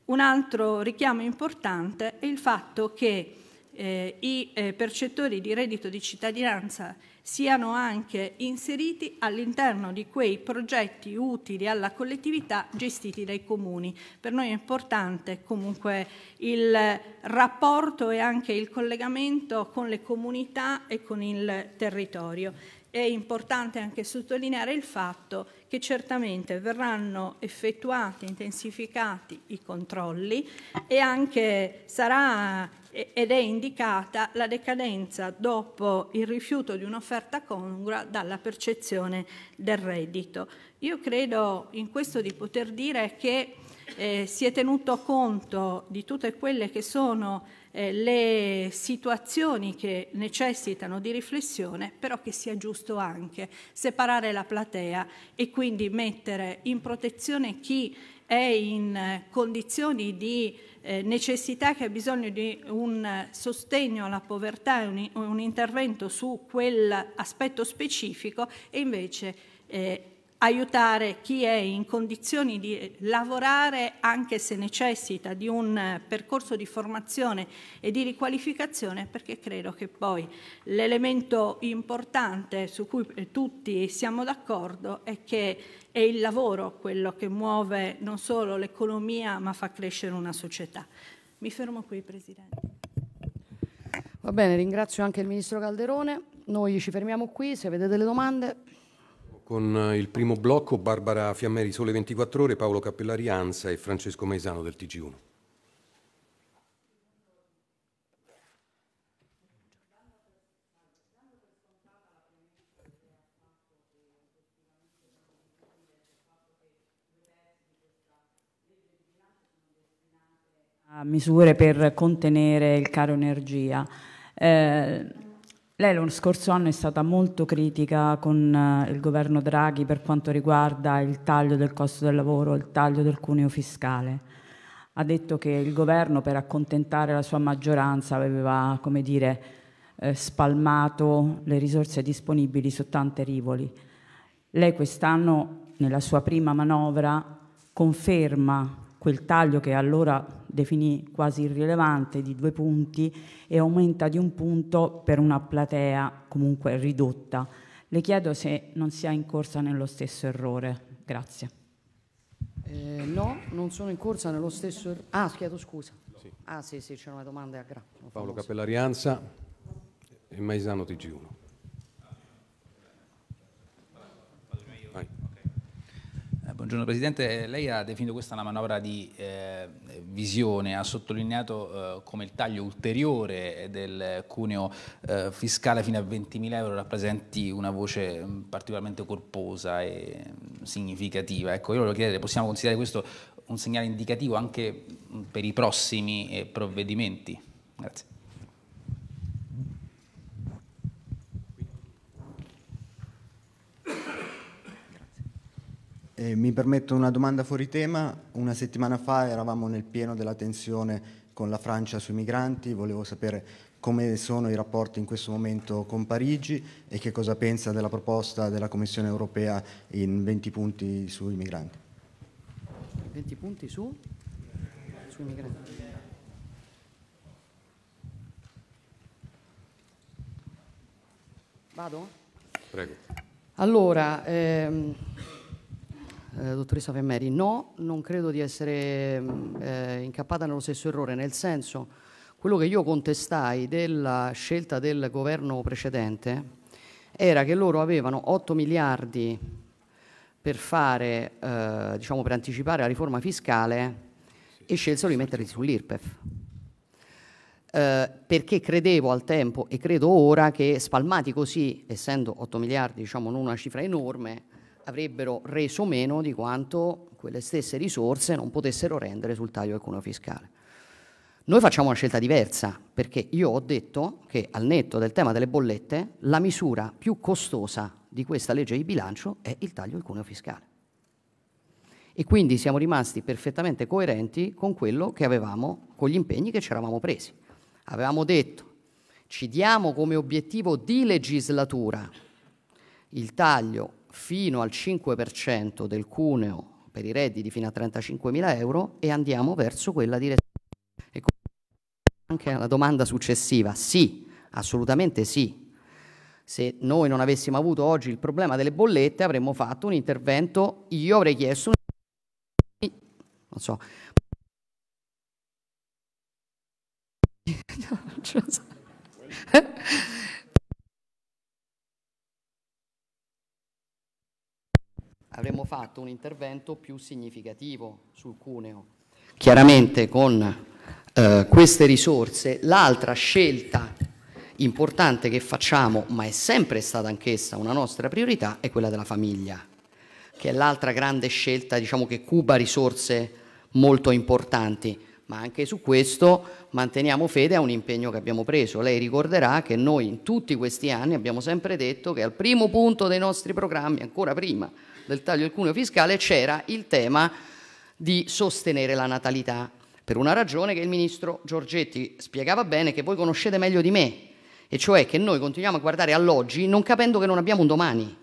Un altro richiamo importante è il fatto che eh, i eh, percettori di reddito di cittadinanza siano anche inseriti all'interno di quei progetti utili alla collettività gestiti dai comuni. Per noi è importante comunque il rapporto e anche il collegamento con le comunità e con il territorio. È importante anche sottolineare il fatto che certamente verranno effettuati, intensificati i controlli e anche sarà ed è indicata la decadenza dopo il rifiuto di un'offerta congrua dalla percezione del reddito. Io credo in questo di poter dire che eh, si è tenuto conto di tutte quelle che sono eh, le situazioni che necessitano di riflessione, però che sia giusto anche separare la platea e quindi mettere in protezione chi è in eh, condizioni di eh, necessità che ha bisogno di un eh, sostegno alla povertà un, un, intervento su quell'aspetto specifico e invece eh, aiutare chi è in condizioni di lavorare anche se necessita di un eh, percorso di formazione e di riqualificazione perché credo che poi l'elemento importante su cui eh, tutti siamo d'accordo è che è il lavoro quello che muove non solo l'economia ma fa crescere una società. Mi fermo qui Presidente. Va bene, ringrazio anche il Ministro Calderone. Noi ci fermiamo qui, se avete delle domande con eh, il primo blocco Barbara Fiammeri Sole 24 Ore, Paolo Cappellari Anza e Francesco Maisano del TG1. misure per contenere il caro energia. Eh, lei lo scorso anno è stata molto critica con eh, il governo Draghi per quanto riguarda il taglio del costo del lavoro, il taglio del cuneo fiscale. Ha detto che il governo per accontentare la sua maggioranza aveva, come dire, eh, spalmato le risorse disponibili su tante rivoli. Lei quest'anno, nella sua prima manovra, conferma quel taglio che allora definì quasi irrilevante di due punti e aumenta di un punto per una platea comunque ridotta. Le chiedo se non sia in corsa nello stesso errore. Grazie. Eh, no, non sono in corsa nello stesso errore. Ah, chiedo scusa. Sì. Ah sì, sì, c'è una domanda a Gra. Paolo Capellarianza e Maisano TG1. Buongiorno Presidente, lei ha definito questa una manovra di eh, visione, ha sottolineato eh, come il taglio ulteriore del cuneo eh, fiscale fino a 20.000 euro rappresenti una voce mm, particolarmente corposa e mm, significativa. Ecco, io volevo chiedere, possiamo considerare questo un segnale indicativo anche mm, per i prossimi eh, provvedimenti? Grazie. Eh, mi permetto una domanda fuori tema. Una settimana fa eravamo nel pieno della tensione con la Francia sui migranti, volevo sapere come sono i rapporti in questo momento con Parigi e che cosa pensa della proposta della Commissione europea in 20 punti sui migranti. 20 punti su? Sui migranti. Vado? Prego. Allora, ehm eh, dottoressa Femmeri, no, non credo di essere mm, eh, incappata nello stesso errore, nel senso quello che io contestai della scelta del governo precedente era che loro avevano 8 miliardi per fare, eh, diciamo, per anticipare la riforma fiscale e scelsero di metterli sull'IRPEF. Eh, perché credevo al tempo e credo ora che spalmati così, essendo 8 miliardi diciamo non una cifra enorme, avrebbero reso meno di quanto quelle stesse risorse non potessero rendere sul taglio del cuneo fiscale. Noi facciamo una scelta diversa perché io ho detto che al netto del tema delle bollette la misura più costosa di questa legge di bilancio è il taglio del cuneo fiscale. E quindi siamo rimasti perfettamente coerenti con quello che avevamo, con gli impegni che ci eravamo presi. Avevamo detto, ci diamo come obiettivo di legislatura il taglio fino al 5% del cuneo per i redditi fino a 35.000 euro e andiamo verso quella direzione. E anche alla domanda successiva, sì, assolutamente sì. Se noi non avessimo avuto oggi il problema delle bollette avremmo fatto un intervento, io avrei chiesto un non so. [LAUGHS] avremmo fatto un intervento più significativo sul cuneo. Chiaramente con eh, queste risorse l'altra scelta importante che facciamo, ma è sempre stata anch'essa una nostra priorità, è quella della famiglia, che è l'altra grande scelta diciamo, che cuba risorse molto importanti. Ma anche su questo manteniamo fede a un impegno che abbiamo preso. Lei ricorderà che noi in tutti questi anni abbiamo sempre detto che al primo punto dei nostri programmi, ancora prima del taglio del cuneo fiscale c'era il tema di sostenere la natalità, per una ragione che il ministro Giorgetti spiegava bene, che voi conoscete meglio di me, e cioè che noi continuiamo a guardare all'oggi non capendo che non abbiamo un domani.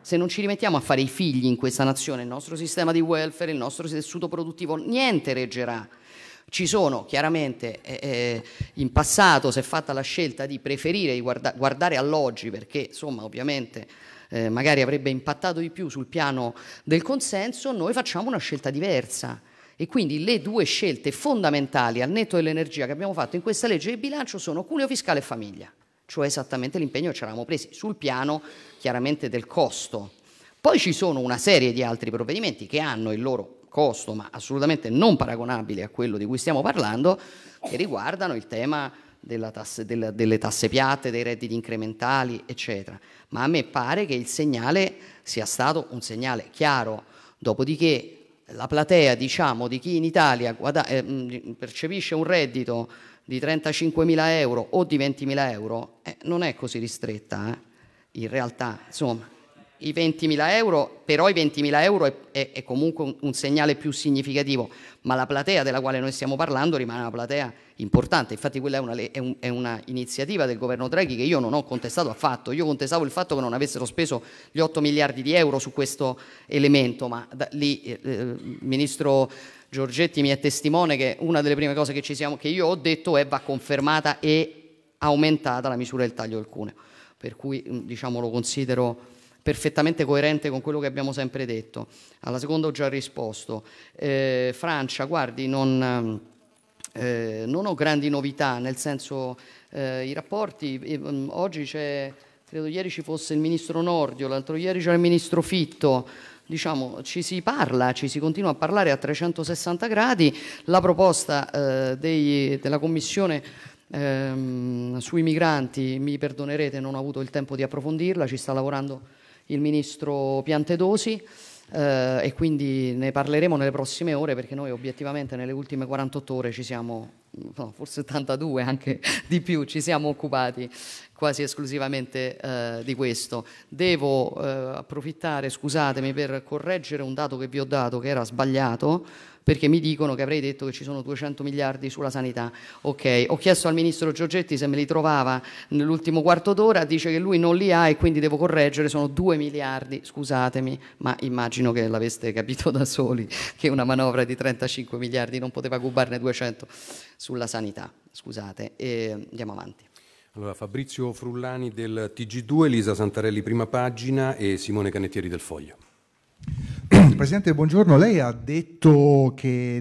Se non ci rimettiamo a fare i figli in questa nazione, il nostro sistema di welfare, il nostro tessuto produttivo, niente reggerà. Ci sono chiaramente eh, eh in passato si è fatta la scelta di preferire di guarda guardare all'oggi perché insomma ovviamente eh, magari avrebbe impattato di più sul piano del consenso, noi facciamo una scelta diversa. E quindi le due scelte fondamentali al netto dell'energia che abbiamo fatto in questa legge di bilancio sono cuneo fiscale e famiglia, cioè esattamente l'impegno che ci eravamo presi sul piano chiaramente del costo. Poi ci sono una serie di altri provvedimenti che hanno il loro costo, ma assolutamente non paragonabile a quello di cui stiamo parlando, che riguardano il tema tasse, della, delle tasse piatte, dei redditi incrementali, eccetera. Ma a me pare che il segnale sia stato un segnale chiaro, dopodiché la platea diciamo, di chi in Italia eh, percepisce un reddito di 35.000 euro o di 20.000 euro eh, non è così ristretta eh? in realtà insomma i 20.000 euro, però i 20.000 euro è, è, è comunque un, un, segnale più significativo, ma la platea della quale noi stiamo parlando rimane una platea importante, infatti quella è una, è un, una iniziativa del governo Draghi che io non ho contestato affatto, io contestavo il fatto che non avessero speso gli 8 miliardi di euro su questo elemento, ma da, lì eh, il eh, ministro Giorgetti mi è testimone che una delle prime cose che, ci siamo, che io ho detto è va confermata e aumentata la misura del taglio del cuneo, per cui diciamo lo considero perfettamente coerente con quello che abbiamo sempre detto. Alla seconda ho già risposto. Eh, Francia, guardi, non, eh, non, ho grandi novità, nel senso eh, i rapporti, eh, oggi c'è, credo ieri ci fosse il ministro Nordio, l'altro ieri c'era il ministro Fitto, diciamo, ci si parla, ci si continua a parlare a 360 gradi, la proposta eh, dei, della Commissione ehm, sui migranti, mi perdonerete, non ho avuto il tempo di approfondirla, ci sta lavorando il ministro Piantedosi. Eh, e quindi ne parleremo nelle prossime ore perché noi obiettivamente nelle ultime 48 ore ci siamo, no, forse 82 anche di più, ci siamo occupati quasi esclusivamente eh, di questo. Devo eh, approfittare, scusatemi, per correggere un dato che vi ho dato che era sbagliato perché mi dicono che avrei detto che ci sono 200 miliardi sulla sanità. Ok, ho chiesto al ministro Giorgetti se me li trovava nell'ultimo quarto d'ora, dice che lui non li ha e quindi devo correggere, sono 2 miliardi, scusatemi, ma immagino che l'aveste capito da soli che una manovra di 35 miliardi non poteva cubarne 200 sulla sanità. Scusate, e andiamo avanti. Allora, Fabrizio Frullani del TG2, Elisa Santarelli prima pagina e Simone Canettieri del Foglio. [CLEARS THROAT] Presidente, buongiorno. Lei ha detto che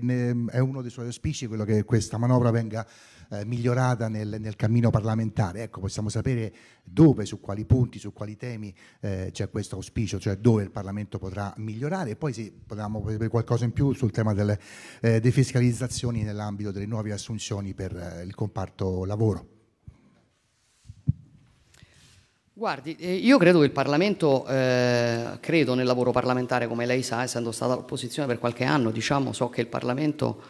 è uno dei suoi auspici quello che questa manovra venga eh, migliorata nel, nel, cammino parlamentare. Ecco, possiamo sapere dove, su quali punti, su quali temi eh, c'è questo auspicio, cioè dove il Parlamento potrà migliorare e poi sì, potevamo sapere qualcosa in più sul tema delle eh, defiscalizzazioni nell'ambito delle nuove assunzioni per eh, il comparto lavoro. Guardi, eh, io credo che il Parlamento, eh, credo nel lavoro parlamentare, come lei sa, essendo stata opposizione per qualche anno, diciamo, so che il Parlamento,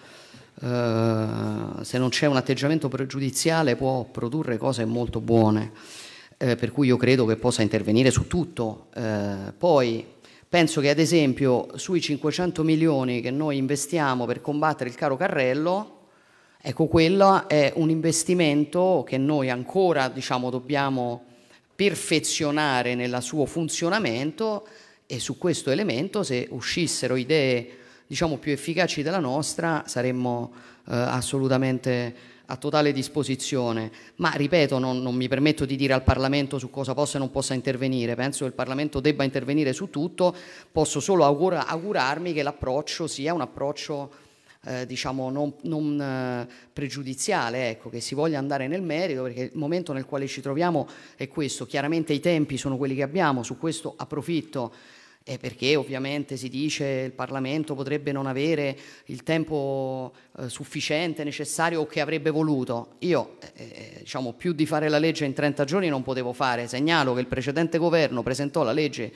eh, se non c'è un atteggiamento pregiudiziale, può produrre cose molto buone, eh, per cui io credo che possa intervenire su tutto. Eh, poi penso che ad esempio sui 500 milioni che noi investiamo per combattere il caro carrello, Ecco, quello è un investimento che noi ancora diciamo, dobbiamo perfezionare nel suo funzionamento e su questo elemento se uscissero idee diciamo più efficaci della nostra saremmo eh, assolutamente a totale disposizione, ma ripeto, non, non, mi permetto di dire al Parlamento su cosa possa e non possa intervenire, penso che il Parlamento debba intervenire su tutto, posso solo augura, augurarmi che l'approccio sia un approccio eh, diciamo non, non eh, pregiudiziale, ecco, che si voglia andare nel merito, perché il momento nel quale ci troviamo è questo. Chiaramente i tempi sono quelli che abbiamo, su questo approfitto. Eh, perché ovviamente si dice che il Parlamento potrebbe non avere il tempo eh, sufficiente, necessario o che avrebbe voluto. Io, eh, eh diciamo, più di fare la legge in 30 giorni non potevo fare. Segnalo che il precedente governo presentò la legge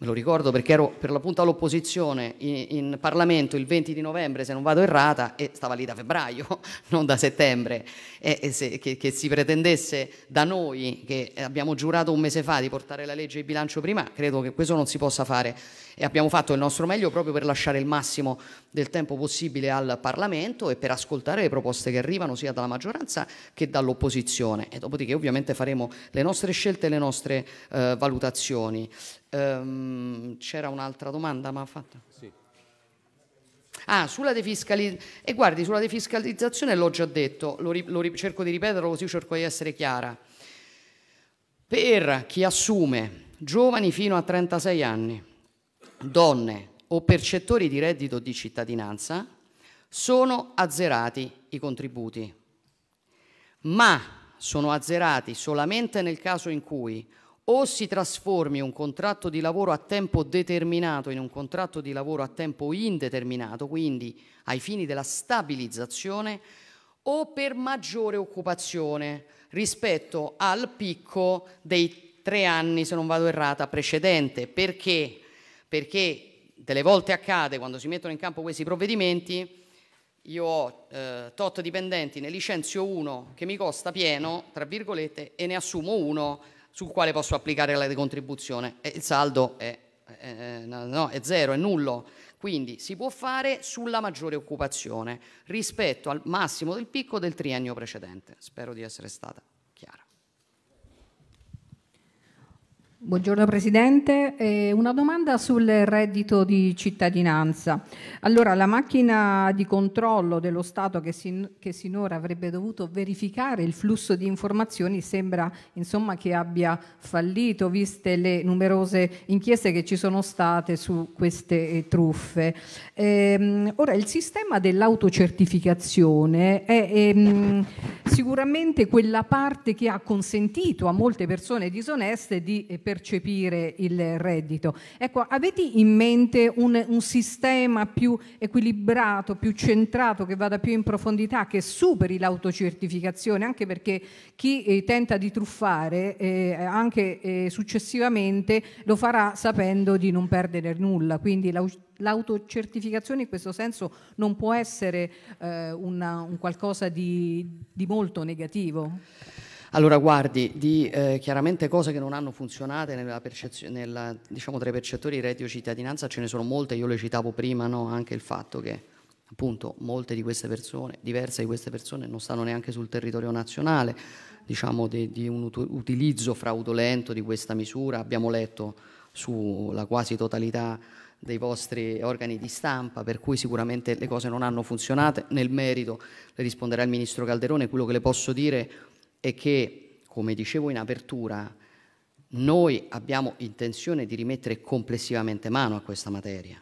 me lo ricordo perché ero per l'appunto all'opposizione in, in, Parlamento il 20 di novembre, se non vado errata, e stava lì da febbraio, [LAUGHS] non da settembre, e, e se, che, che, si pretendesse da noi, che abbiamo giurato un mese fa di portare la legge di bilancio prima, credo che questo non si possa fare e abbiamo fatto il nostro meglio proprio per lasciare il massimo del tempo possibile al Parlamento e per ascoltare le proposte che arrivano sia dalla maggioranza che dall'opposizione e dopodiché ovviamente faremo le nostre scelte e le nostre eh, valutazioni. Um, c'era un'altra domanda, ma ha fatto. Sì. Ah, sulla defiscalizzazione, e guardi, sulla defiscalizzazione l'ho già detto, lo, ri- lo ri- cerco di ripeterlo così cerco di essere chiara. Per chi assume giovani fino a 36 anni, donne o percettori di reddito di cittadinanza, sono azzerati i contributi, ma sono azzerati solamente nel caso in cui o si trasformi un contratto di lavoro a tempo determinato in un contratto di lavoro a tempo indeterminato, quindi ai fini della stabilizzazione, o per maggiore occupazione rispetto al picco dei tre anni, se non vado errata, precedente. Perché? Perché delle volte accade quando si mettono in campo questi provvedimenti, io ho eh, tot dipendenti, ne licenzio uno che mi costa pieno, tra virgolette, e ne assumo uno sul quale posso applicare la decontribuzione e il saldo è, è, no, è zero, è nullo. Quindi si può fare sulla maggiore occupazione rispetto al massimo del picco del triennio precedente. Spero di essere stata Buongiorno Presidente, eh, una domanda sul reddito di cittadinanza. Allora, la macchina di controllo dello Stato che, sin che sinora avrebbe dovuto verificare il flusso di informazioni sembra insomma, che abbia fallito, viste le numerose inchieste che ci sono state su queste eh, truffe. Ehm, ora, il sistema dell'autocertificazione è ehm, sicuramente quella parte che ha consentito a molte persone disoneste di eh, percepire il reddito. Ecco, avete in mente un, un sistema più equilibrato, più centrato, che vada più in profondità, che superi l'autocertificazione, anche perché chi eh, tenta di truffare eh, anche eh, successivamente lo farà sapendo di non perdere nulla, quindi l'autocertificazione in questo senso non può essere eh, una, un qualcosa di, di molto negativo. Allora, guardi, di eh, chiaramente cose che non hanno funzionato nella, diciamo, tra i percettori di reddito cittadinanza ce ne sono molte, io le citavo prima, no? anche il fatto che appunto molte di queste persone, diverse di queste persone non stanno neanche sul territorio nazionale, diciamo di, di un utilizzo fraudolento di questa misura, abbiamo letto sulla quasi totalità dei vostri organi di stampa, per cui sicuramente le cose non hanno funzionato. Nel merito le risponderà il Ministro Calderone, quello che le posso dire è è che, come dicevo in apertura, noi abbiamo intenzione di rimettere complessivamente mano a questa materia.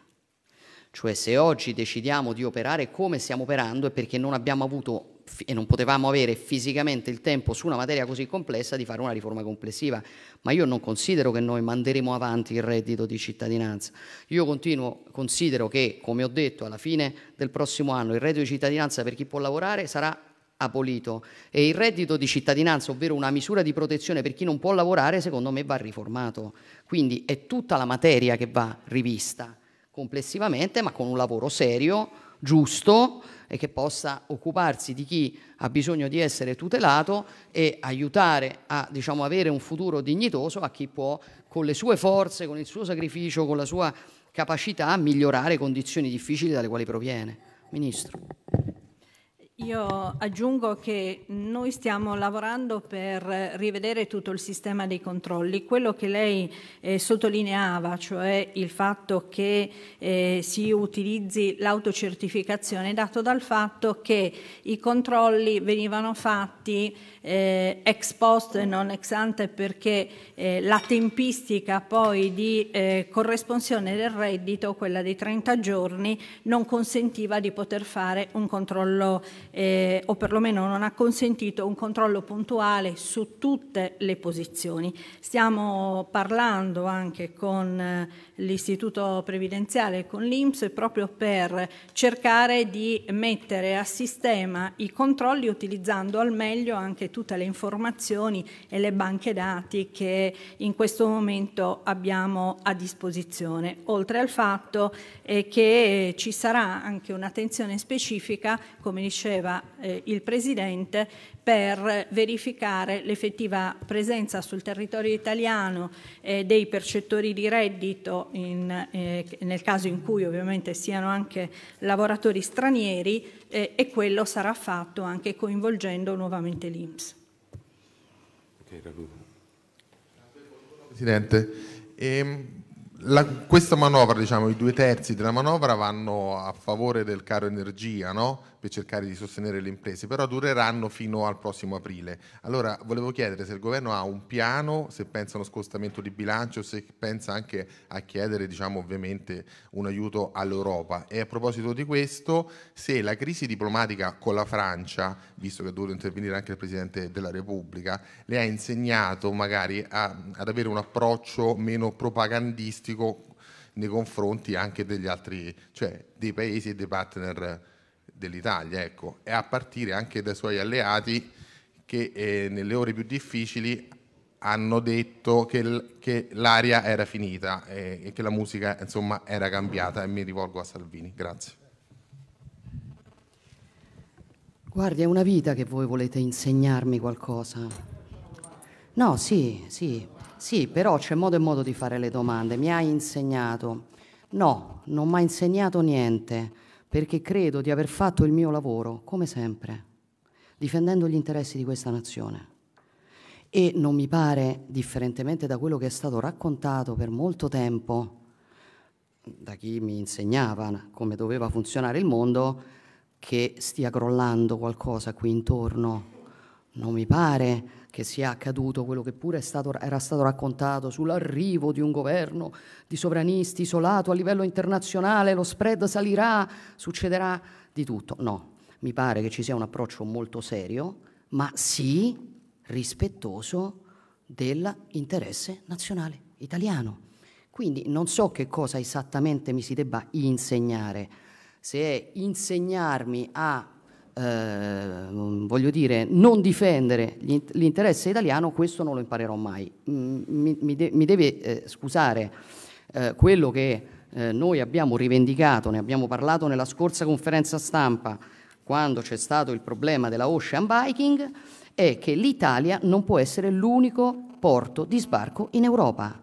Cioè se oggi decidiamo di operare come stiamo operando è perché non abbiamo avuto e non potevamo avere fisicamente il tempo su una materia così complessa di fare una riforma complessiva, ma io non considero che noi manderemo avanti il reddito di cittadinanza. Io continuo, considero che, come ho detto, alla fine del prossimo anno il reddito di cittadinanza per chi può lavorare sarà Apolito e il reddito di cittadinanza, ovvero una misura di protezione per chi non può lavorare, secondo me va riformato. Quindi è tutta la materia che va rivista complessivamente, ma con un lavoro serio, giusto e che possa occuparsi di chi ha bisogno di essere tutelato e aiutare a diciamo, avere un futuro dignitoso a chi può con le sue forze, con il suo sacrificio, con la sua capacità migliorare condizioni difficili dalle quali proviene. Ministro. Io aggiungo che noi stiamo lavorando per rivedere tutto il sistema dei controlli. Quello che lei eh, sottolineava, cioè il fatto che eh, si utilizzi l'autocertificazione, è dato dal fatto che i controlli venivano fatti eh, ex post e non ex ante perché eh, la tempistica poi di eh, corresponsione del reddito, quella dei 30 giorni, non consentiva di poter fare un controllo eh, o perlomeno non ha consentito un controllo puntuale su tutte le posizioni. Stiamo parlando anche con eh, l'Istituto Previdenziale e con l'Inps proprio per cercare di mettere a sistema i controlli utilizzando al meglio anche tutte le informazioni e le banche dati che in questo momento abbiamo a disposizione, oltre al fatto eh, che ci sarà anche un'attenzione specifica, come diceva faceva eh, il Presidente per verificare l'effettiva presenza sul territorio italiano eh, dei percettori di reddito, in, eh, nel caso in cui ovviamente siano anche lavoratori stranieri, eh, e quello sarà fatto anche coinvolgendo nuovamente l'Inps. Presidente, ehm... La, questa manovra, diciamo, i due terzi della manovra vanno a favore del caro energia, no? per cercare di sostenere le imprese, però dureranno fino al prossimo aprile. Allora volevo chiedere se il governo ha un piano, se pensa a uno scostamento di bilancio, se pensa anche a chiedere diciamo, ovviamente un aiuto all'Europa. E a proposito di questo, se la crisi diplomatica con la Francia, visto che ha dovuto intervenire anche il Presidente della Repubblica, le ha insegnato magari a, ad avere un approccio meno propagandistico nei confronti anche degli altri, cioè dei paesi e dei partner dell'Italia, ecco, e a partire anche dai suoi alleati che eh, nelle ore più difficili hanno detto che, che l'aria era finita eh, e che la musica insomma era cambiata e mi rivolgo a Salvini. Grazie. Guardi, è una vita che voi volete insegnarmi qualcosa. No, sì, sì, sì, però c'è modo e modo di fare le domande. Mi hai insegnato. No, non mi ha insegnato niente perché credo di aver fatto il mio lavoro, come sempre, difendendo gli interessi di questa nazione. E non mi pare, differentemente da quello che è stato raccontato per molto tempo da chi mi insegnava come doveva funzionare il mondo, che stia crollando qualcosa qui intorno. Non mi pare che sia accaduto quello che pure stato, era stato raccontato sull'arrivo di un governo di sovranisti isolato a livello internazionale, lo spread salirà, succederà di tutto. No, mi pare che ci sia un approccio molto serio, ma sì rispettoso dell'interesse nazionale italiano. Quindi non so che cosa esattamente mi si debba insegnare, se è insegnarmi a Ehm, voglio dire, non difendere l'interesse italiano, questo non lo imparerò mai. Mm, mi, mi, de, mi deve eh, scusare eh, quello che eh, noi abbiamo rivendicato, ne abbiamo parlato nella scorsa conferenza stampa, quando c'è stato il problema della Ocean Viking, è che l'Italia non può essere l'unico porto di sbarco in Europa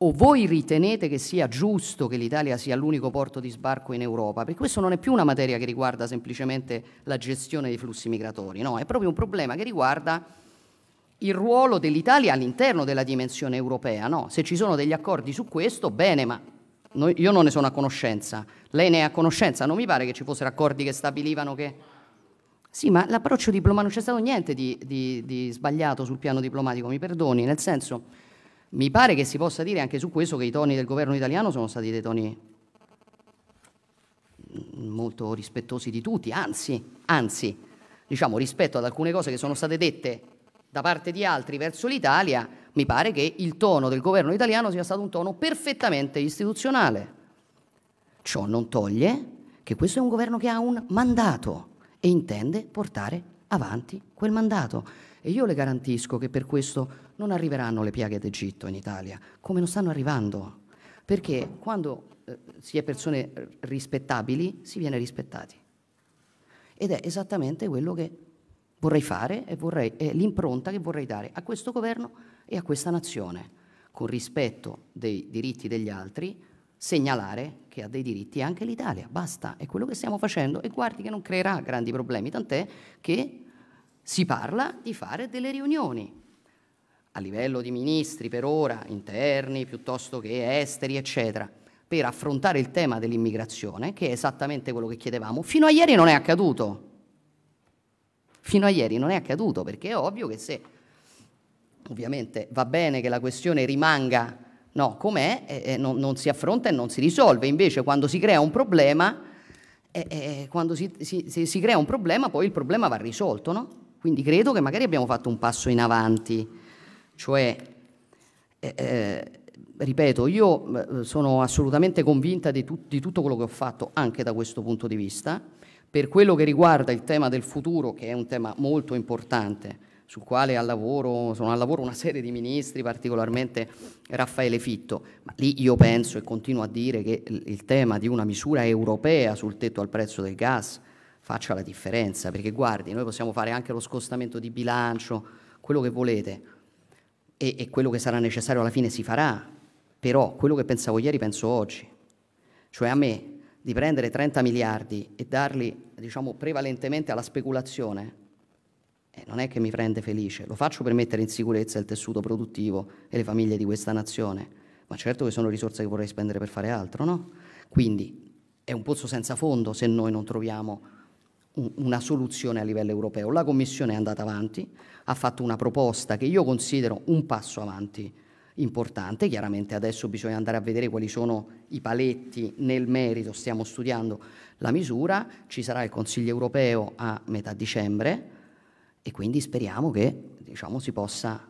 o voi ritenete che sia giusto che l'Italia sia l'unico porto di sbarco in Europa? Perché questo non è più una materia che riguarda semplicemente la gestione dei flussi migratori, no, è proprio un problema che riguarda il ruolo dell'Italia all'interno della dimensione europea. No? Se ci sono degli accordi su questo, bene, ma noi, io non ne sono a conoscenza, lei ne è a conoscenza, non mi pare che ci fossero accordi che stabilivano che... Sì, ma l'approccio diplomatico non c'è stato niente di, di, di sbagliato sul piano diplomatico, mi perdoni, nel senso... Mi pare che si possa dire anche su questo che i toni del governo italiano sono stati dei toni molto rispettosi di tutti, anzi, anzi, diciamo rispetto ad alcune cose che sono state dette da parte di altri verso l'Italia, mi pare che il tono del governo italiano sia stato un tono perfettamente istituzionale. Ciò non toglie che questo è un governo che ha un mandato e intende portare avanti quel mandato. E io le garantisco che per questo non arriveranno le piaghe d'Egitto in Italia, come non stanno arrivando. Perché quando eh, si è persone rispettabili, si viene rispettati. Ed è esattamente quello che vorrei fare e vorrei, è l'impronta che vorrei dare a questo governo e a questa nazione, con rispetto dei diritti degli altri, segnalare che ha dei diritti anche l'Italia. Basta, è quello che stiamo facendo e guardi che non creerà grandi problemi, tant'è che si parla di fare delle riunioni a livello di ministri per ora, interni piuttosto che esteri, eccetera, per affrontare il tema dell'immigrazione, che è esattamente quello che chiedevamo. Fino a ieri non è accaduto. Fino a ieri non è accaduto, perché è ovvio che se ovviamente va bene che la questione rimanga no, com'è, eh, non, non, si affronta e non si risolve. Invece quando si crea un problema, eh, eh, quando si, si, si, si crea un problema, poi il problema va risolto, no? Quindi credo che magari abbiamo fatto un passo in avanti, cioè, eh, eh ripeto, io eh, sono assolutamente convinta di, tu di tutto quello che ho fatto anche da questo punto di vista. Per quello che riguarda il tema del futuro, che è un tema molto importante, sul quale al lavoro, sono al lavoro una serie di ministri, particolarmente Raffaele Fitto, ma lì io penso e continuo a dire che il tema di una misura europea sul tetto al prezzo del gas faccia la differenza, perché guardi, noi possiamo fare anche lo scostamento di bilancio, quello che volete, e, e quello che sarà necessario alla fine si farà, però quello che pensavo ieri penso oggi, cioè a me di prendere 30 miliardi e darli diciamo, prevalentemente alla speculazione eh, non è che mi rende felice, lo faccio per mettere in sicurezza il tessuto produttivo e le famiglie di questa nazione, ma certo che sono risorse che vorrei spendere per fare altro, no? Quindi è un pozzo senza fondo se noi non troviamo una soluzione a livello europeo. La Commissione è andata avanti, ha fatto una proposta che io considero un passo avanti importante, chiaramente adesso bisogna andare a vedere quali sono i paletti nel merito, stiamo studiando la misura, ci sarà il Consiglio europeo a metà dicembre e quindi speriamo che diciamo, si possa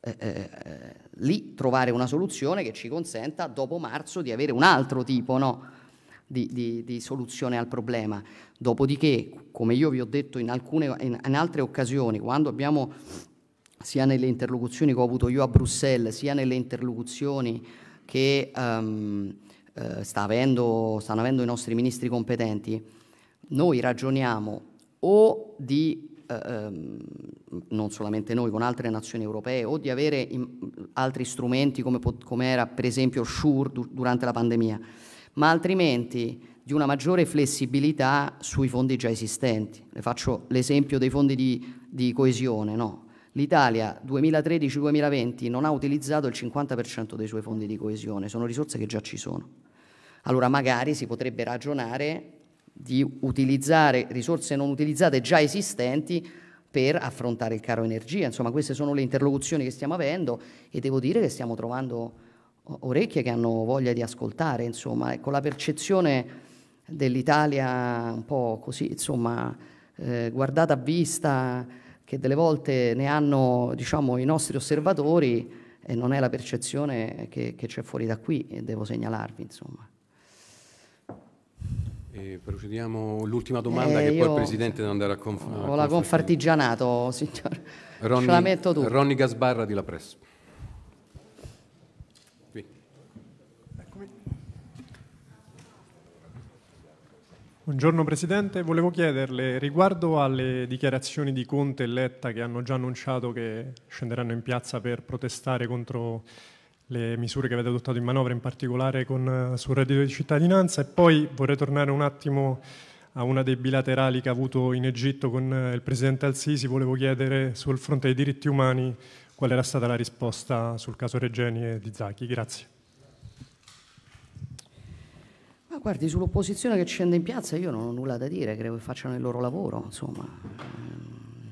eh, eh, eh lì trovare una soluzione che ci consenta dopo marzo di avere un altro tipo no? di, di, di soluzione al problema. Dopodiché come io vi ho detto in, alcune, in, in altre occasioni, quando abbiamo, sia nelle interlocuzioni che ho avuto io a Bruxelles, sia nelle interlocuzioni che um, eh, sta avendo, stanno avendo i nostri ministri competenti, noi ragioniamo o di eh, Ehm, non solamente noi, con altre nazioni europee, o di avere in, altri strumenti come, come, era per esempio SURE durante la pandemia, ma altrimenti di una maggiore flessibilità sui fondi già esistenti. Le faccio l'esempio dei fondi di, di coesione. No? L'Italia 2013-2020 non ha utilizzato il 50% dei suoi fondi di coesione, sono risorse che già ci sono. Allora magari si potrebbe ragionare di utilizzare risorse non utilizzate già esistenti per affrontare il caro energia. Insomma, queste sono le interlocuzioni che stiamo avendo e devo dire che stiamo trovando orecchie che hanno voglia di ascoltare, insomma, ecco la percezione dell'Italia un po' così, insomma, eh, guardata a vista, che delle volte ne hanno diciamo, i nostri osservatori e non è la percezione che, c'è fuori da qui, e devo segnalarvi. Insomma. E procediamo l'ultima domanda eh, che poi il Presidente deve andare a confrontare. Ho la confartigianato, signor. Ronny, Ce la metto tu. Ronny Gasbarra di La Press. Buongiorno Presidente, volevo chiederle riguardo alle dichiarazioni di Conte e Letta che hanno già annunciato che scenderanno in piazza per protestare contro le misure che avete adottato in manovra, in particolare con, sul reddito di cittadinanza e poi vorrei tornare un attimo a una dei bilaterali che ha avuto in Egitto con eh, il Presidente Al-Sisi, volevo chiedere sul fronte dei diritti umani qual era stata la risposta sul caso Regeni e di Zaki. Grazie. Ma guardi, sull'opposizione che scende in piazza io non ho nulla da dire, credo che facciano il loro lavoro, insomma. Mm.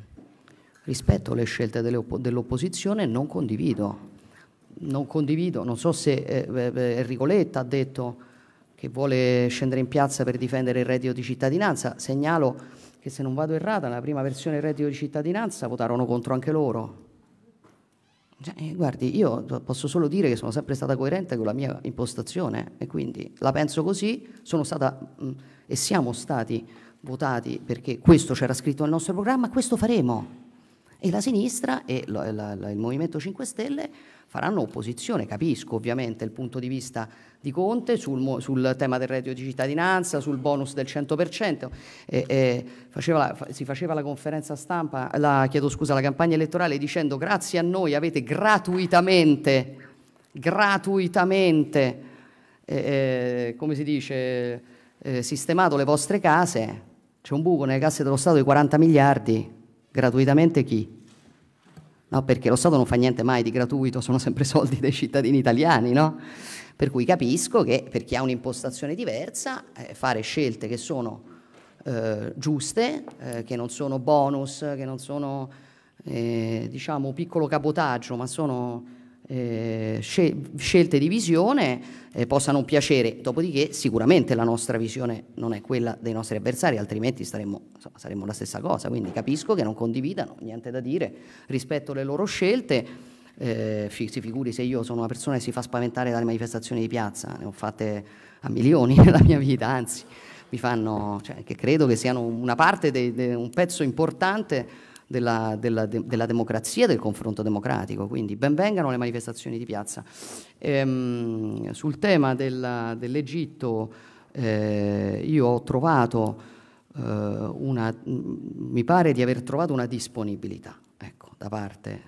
Rispetto le scelte dell'opposizione non condivido. Non condivido, non so se eh, eh, eh, Enrico Letta ha detto che vuole scendere in piazza per difendere il reddito di cittadinanza, segnalo che se non vado errata nella prima versione del reddito di cittadinanza votarono contro anche loro. Cioè, eh, guardi, io posso solo dire che sono sempre stata coerente con la mia impostazione e quindi la penso così, sono stata mh, mm, e siamo stati votati perché questo c'era scritto nel nostro programma, questo faremo e la sinistra e la, la, la, il Movimento 5 Stelle faranno opposizione, capisco ovviamente il punto di vista di Conte sul, sul tema del reddito di cittadinanza, sul bonus del 100%, e, e faceva la, si faceva la conferenza stampa, la, chiedo scusa, la campagna elettorale dicendo grazie a noi avete gratuitamente, gratuitamente, eh, eh come si dice, eh, sistemato le vostre case, c'è un buco nelle casse dello Stato di 40 miliardi, Gratuitamente chi? No, perché lo Stato non fa niente mai di gratuito, sono sempre soldi dei cittadini italiani, no? Per cui capisco che per chi ha un'impostazione diversa, eh, fare scelte che sono eh, giuste, eh, che non sono bonus, che non sono eh, diciamo piccolo cabotaggio, ma sono eh, scelte di visione eh, possa piacere, dopodiché sicuramente la nostra visione non è quella dei nostri avversari, altrimenti saremmo, insomma, saremmo la stessa cosa, quindi capisco che non condividano, niente da dire rispetto alle loro scelte. Eh, si figuri se io sono una persona che si fa spaventare dalle manifestazioni di piazza, ne ho fatte a milioni [LAUGHS] nella mia vita, anzi, mi fanno, cioè, che credo che siano una parte, de, de, un pezzo importante della, della, de, della democrazia e del confronto democratico, quindi benvengano le manifestazioni di piazza. Ehm, sul tema dell'Egitto eh, io ho trovato eh, una, mm, mi pare di aver trovato una disponibilità ecco, da parte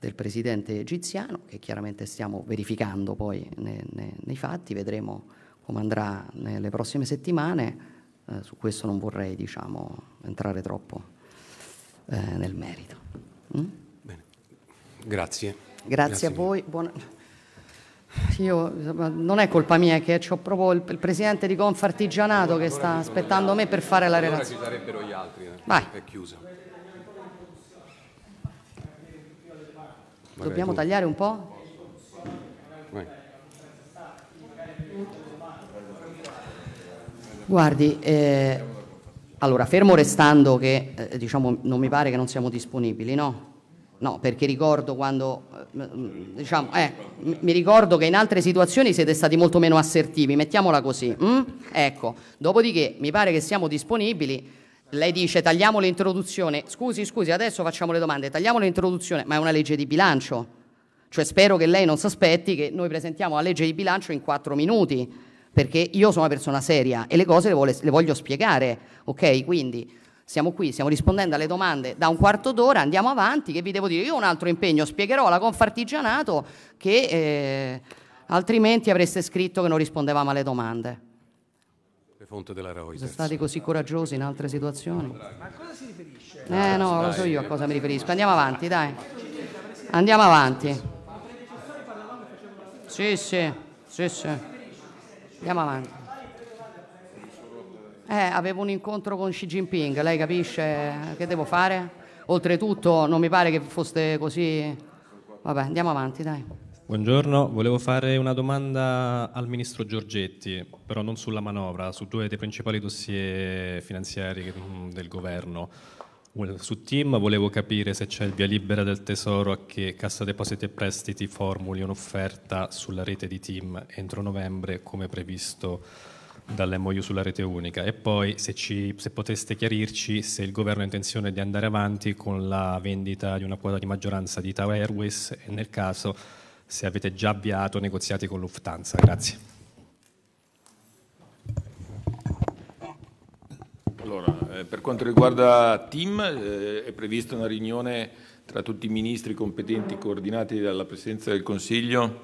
del presidente egiziano, che chiaramente stiamo verificando poi ne, ne, nei fatti, vedremo come andrà nelle prossime settimane, eh, su questo non vorrei diciamo, entrare troppo eh, nel merito. Mm? Grazie. Grazie. Grazie. a voi. Buona... Io, non è colpa mia che ho proprio il, il presidente di Confartigianato allora, che sta aspettando me per fare la relazione. Allora ci sarebbero gli altri, eh. Vai. è chiusa. Dobbiamo tagliare un po'? Vai. Guardi, eh, allora, fermo restando che eh, diciamo, non mi pare che non siamo disponibili, no? No, perché ricordo quando, eh, diciamo, eh, mi ricordo che in altre situazioni siete stati molto meno assertivi, mettiamola così. Mm? Ecco, dopodiché mi pare che siamo disponibili, lei dice tagliamo l'introduzione, scusi, scusi, adesso facciamo le domande, tagliamo l'introduzione, ma è una legge di bilancio, cioè spero che lei non sospetti che noi presentiamo la legge di bilancio in quattro minuti perché io sono una persona seria e le cose le, vole, le voglio spiegare, ok? Quindi siamo qui, stiamo rispondendo alle domande da un quarto d'ora, andiamo avanti, che vi devo dire? Io ho un altro impegno, spiegherò alla Confartigianato che eh, altrimenti avreste scritto che non rispondevamo alle domande. Le fonte della Reuters. Siete stati così coraggiosi in altre situazioni. Ma a cosa si riferisce? Eh no, dai, lo so io a cosa mi riferisco. Andiamo avanti, dai. Andiamo avanti. Sì, sì, sì, sì. Andiamo avanti. Eh, avevo un incontro con Xi Jinping, lei capisce che devo fare? Oltretutto non mi pare che foste così... Vabbè, andiamo avanti, dai. Buongiorno, volevo fare una domanda al ministro Giorgetti, però non sulla manovra, su due dei principali dossier finanziari mm, del governo su TIM volevo capire se c'è il via libera del Tesoro a che Cassa Depositi e Prestiti formuli un'offerta sulla rete di TIM entro novembre come previsto dall'MOU sulla rete unica e poi se, ci, se poteste chiarirci se il governo ha intenzione di andare avanti con la vendita di una quota di maggioranza di Italia Airways e nel caso se avete già avviato negoziati con Lufthansa. Grazie. Allora, eh, per quanto riguarda TIM eh, è prevista una riunione tra tutti i ministri competenti coordinati dalla Presidenza del Consiglio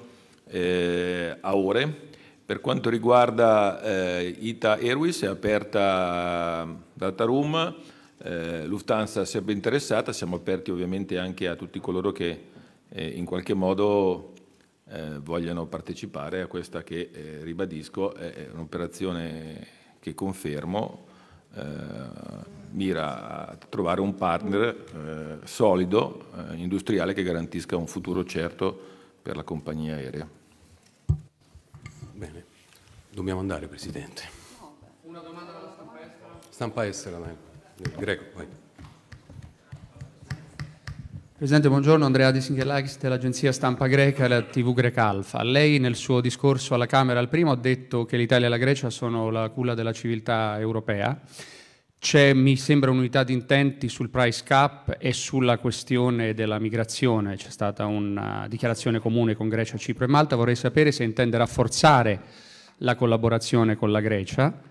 eh, a ore. Per quanto riguarda eh, Ita Airways è aperta eh, data room, eh, Lufthansa sempre interessata, siamo aperti ovviamente anche a tutti coloro che in qualche modo vogliano partecipare a questa che, ribadisco, è un'operazione che confermo, eh, mira a trovare un partner eh, solido, eh, industriale, che garantisca un futuro certo per la compagnia aerea. Bene, dobbiamo andare Presidente. Una domanda dalla stampa estera? Stampa estera, dai. Greco, vai. Presidente, buongiorno. Andrea Disingelakis dell'agenzia stampa greca e la TV greca Alfa. Lei nel suo discorso alla Camera al primo ha detto che l'Italia e la Grecia sono la culla della civiltà europea. C'è, mi sembra, unità di intenti sul price cap e sulla questione della migrazione. C'è stata una dichiarazione comune con Grecia, Cipro e Malta. Vorrei sapere se intende rafforzare la collaborazione con la Grecia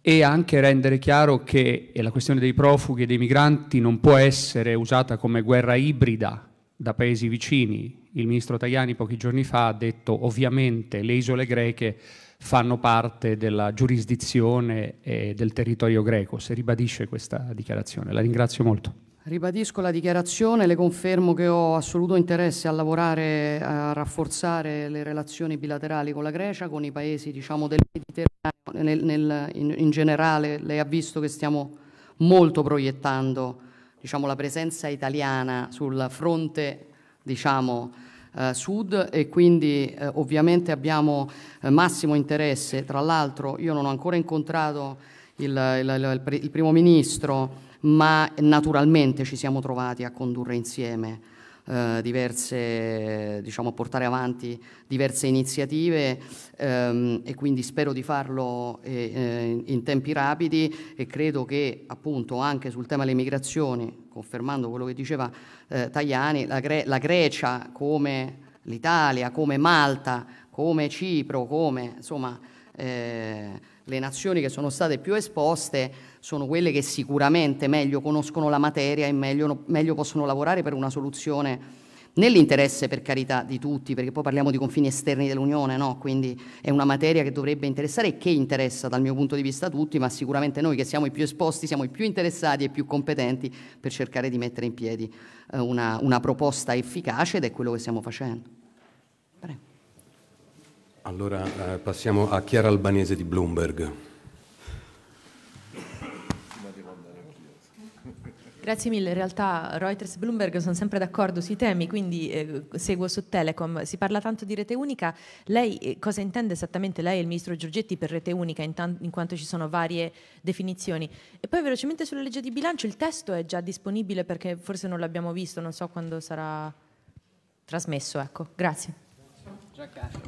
e anche rendere chiaro che la questione dei profughi e dei migranti non può essere usata come guerra ibrida da paesi vicini. Il ministro Tajani pochi giorni fa ha detto ovviamente le isole greche fanno parte della giurisdizione e del territorio greco, se ribadisce questa dichiarazione. La ringrazio molto. Ribadisco la dichiarazione, le confermo che ho assoluto interesse a lavorare a rafforzare le relazioni bilaterali con la Grecia, con i paesi diciamo, del Mediterraneo nel, nel, in, in, generale. Lei ha visto che stiamo molto proiettando diciamo, la presenza italiana sul fronte diciamo, eh, sud e quindi eh, ovviamente abbiamo eh, massimo interesse. Tra l'altro io non ho ancora incontrato il, il, il, il primo ministro ma naturalmente ci siamo trovati a condurre insieme eh, diverse, diciamo, a portare avanti diverse iniziative ehm, e quindi spero di farlo eh, eh, in tempi rapidi e credo che appunto anche sul tema delle migrazioni, confermando quello che diceva eh, Tajani, la, Gre- la Grecia come l'Italia, come Malta, come Cipro, come insomma... Eh, le nazioni che sono state più esposte sono quelle che sicuramente meglio conoscono la materia e meglio, meglio possono lavorare per una soluzione nell'interesse per carità di tutti, perché poi parliamo di confini esterni dell'Unione, no? quindi è una materia che dovrebbe interessare e che interessa dal mio punto di vista tutti, ma sicuramente noi che siamo i più esposti siamo i più interessati e più competenti per cercare di mettere in piedi eh, una, una proposta efficace ed è quello che stiamo facendo. Allora eh, passiamo a Chiara Albanese di Bloomberg. Grazie mille, in realtà Reuters e Bloomberg sono sempre d'accordo sui temi, quindi eh, seguo su Telecom. Si parla tanto di rete unica, lei eh, cosa intende esattamente lei e il ministro Giorgetti per rete unica in, tan- in, quanto ci sono varie definizioni? E poi velocemente sulla legge di bilancio, il testo è già disponibile perché forse non l'abbiamo visto, non so quando sarà trasmesso, ecco, grazie.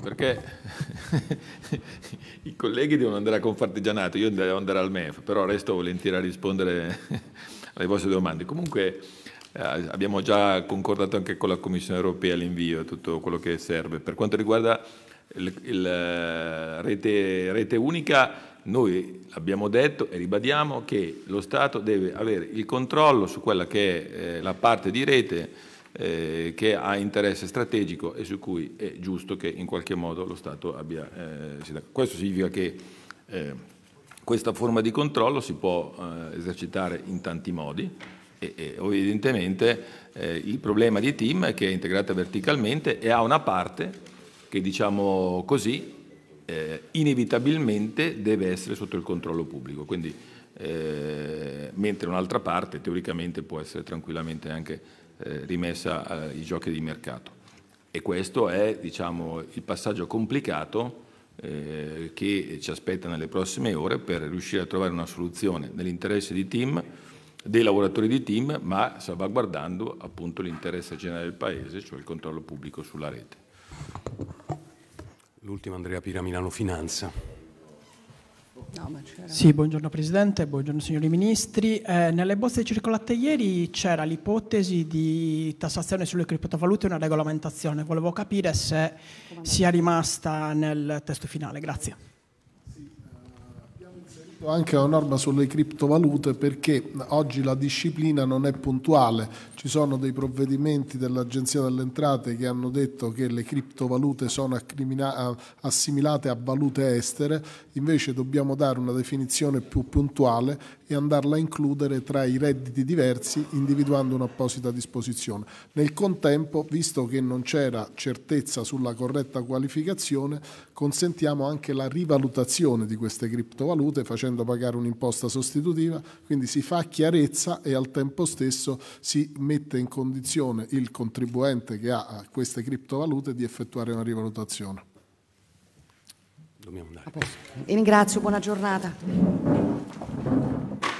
Perché [LAUGHS] i colleghi devono andare a Confartigianato, io devo andare al MEF, però resto volentieri a rispondere [LAUGHS] alle vostre domande. Comunque eh, abbiamo già concordato anche con la Commissione europea l'invio, tutto quello che serve. Per quanto riguarda la eh, rete, rete unica, noi abbiamo detto e ribadiamo che lo Stato deve avere il controllo su quella che è eh, la parte di rete eh, che ha interesse strategico e su cui è giusto che in qualche modo lo Stato abbia... Eh, questo significa che eh, questa forma di controllo si può eh, esercitare in tanti modi e, e evidentemente eh, il problema di team è che è integrata verticalmente e ha una parte che diciamo così eh, inevitabilmente deve essere sotto il controllo pubblico. Quindi, mentre un'altra parte teoricamente può essere tranquillamente anche eh, rimessa ai giochi di mercato. E questo è diciamo, il passaggio complicato eh, che ci aspetta nelle prossime ore per riuscire a trovare una soluzione nell'interesse di team, dei lavoratori di team, ma salvaguardando appunto l'interesse generale del Paese, cioè il controllo pubblico sulla rete. L'ultimo Andrea Pira, Milano Finanza sì, buongiorno Presidente, buongiorno signori Ministri. Eh, nelle bozze circolate ieri c'era l'ipotesi di tassazione sulle criptovalute e una regolamentazione. Volevo capire se sia rimasta nel testo finale. Grazie anche una norma sulle criptovalute perché oggi la disciplina non è puntuale, ci sono dei provvedimenti dell'Agenzia delle Entrate che hanno detto che le criptovalute sono assimilate a valute estere, invece dobbiamo dare una definizione più puntuale e andarla a includere tra i redditi diversi individuando un'apposita disposizione. Nel contempo, visto che non c'era certezza sulla corretta qualificazione, consentiamo anche la rivalutazione di queste criptovalute facendo pagare un'imposta sostitutiva, quindi si fa chiarezza e al tempo stesso si mette in condizione il contribuente che ha queste criptovalute di effettuare una rivalutazione. Dobbiamo andare. Vi ringrazio, buona giornata.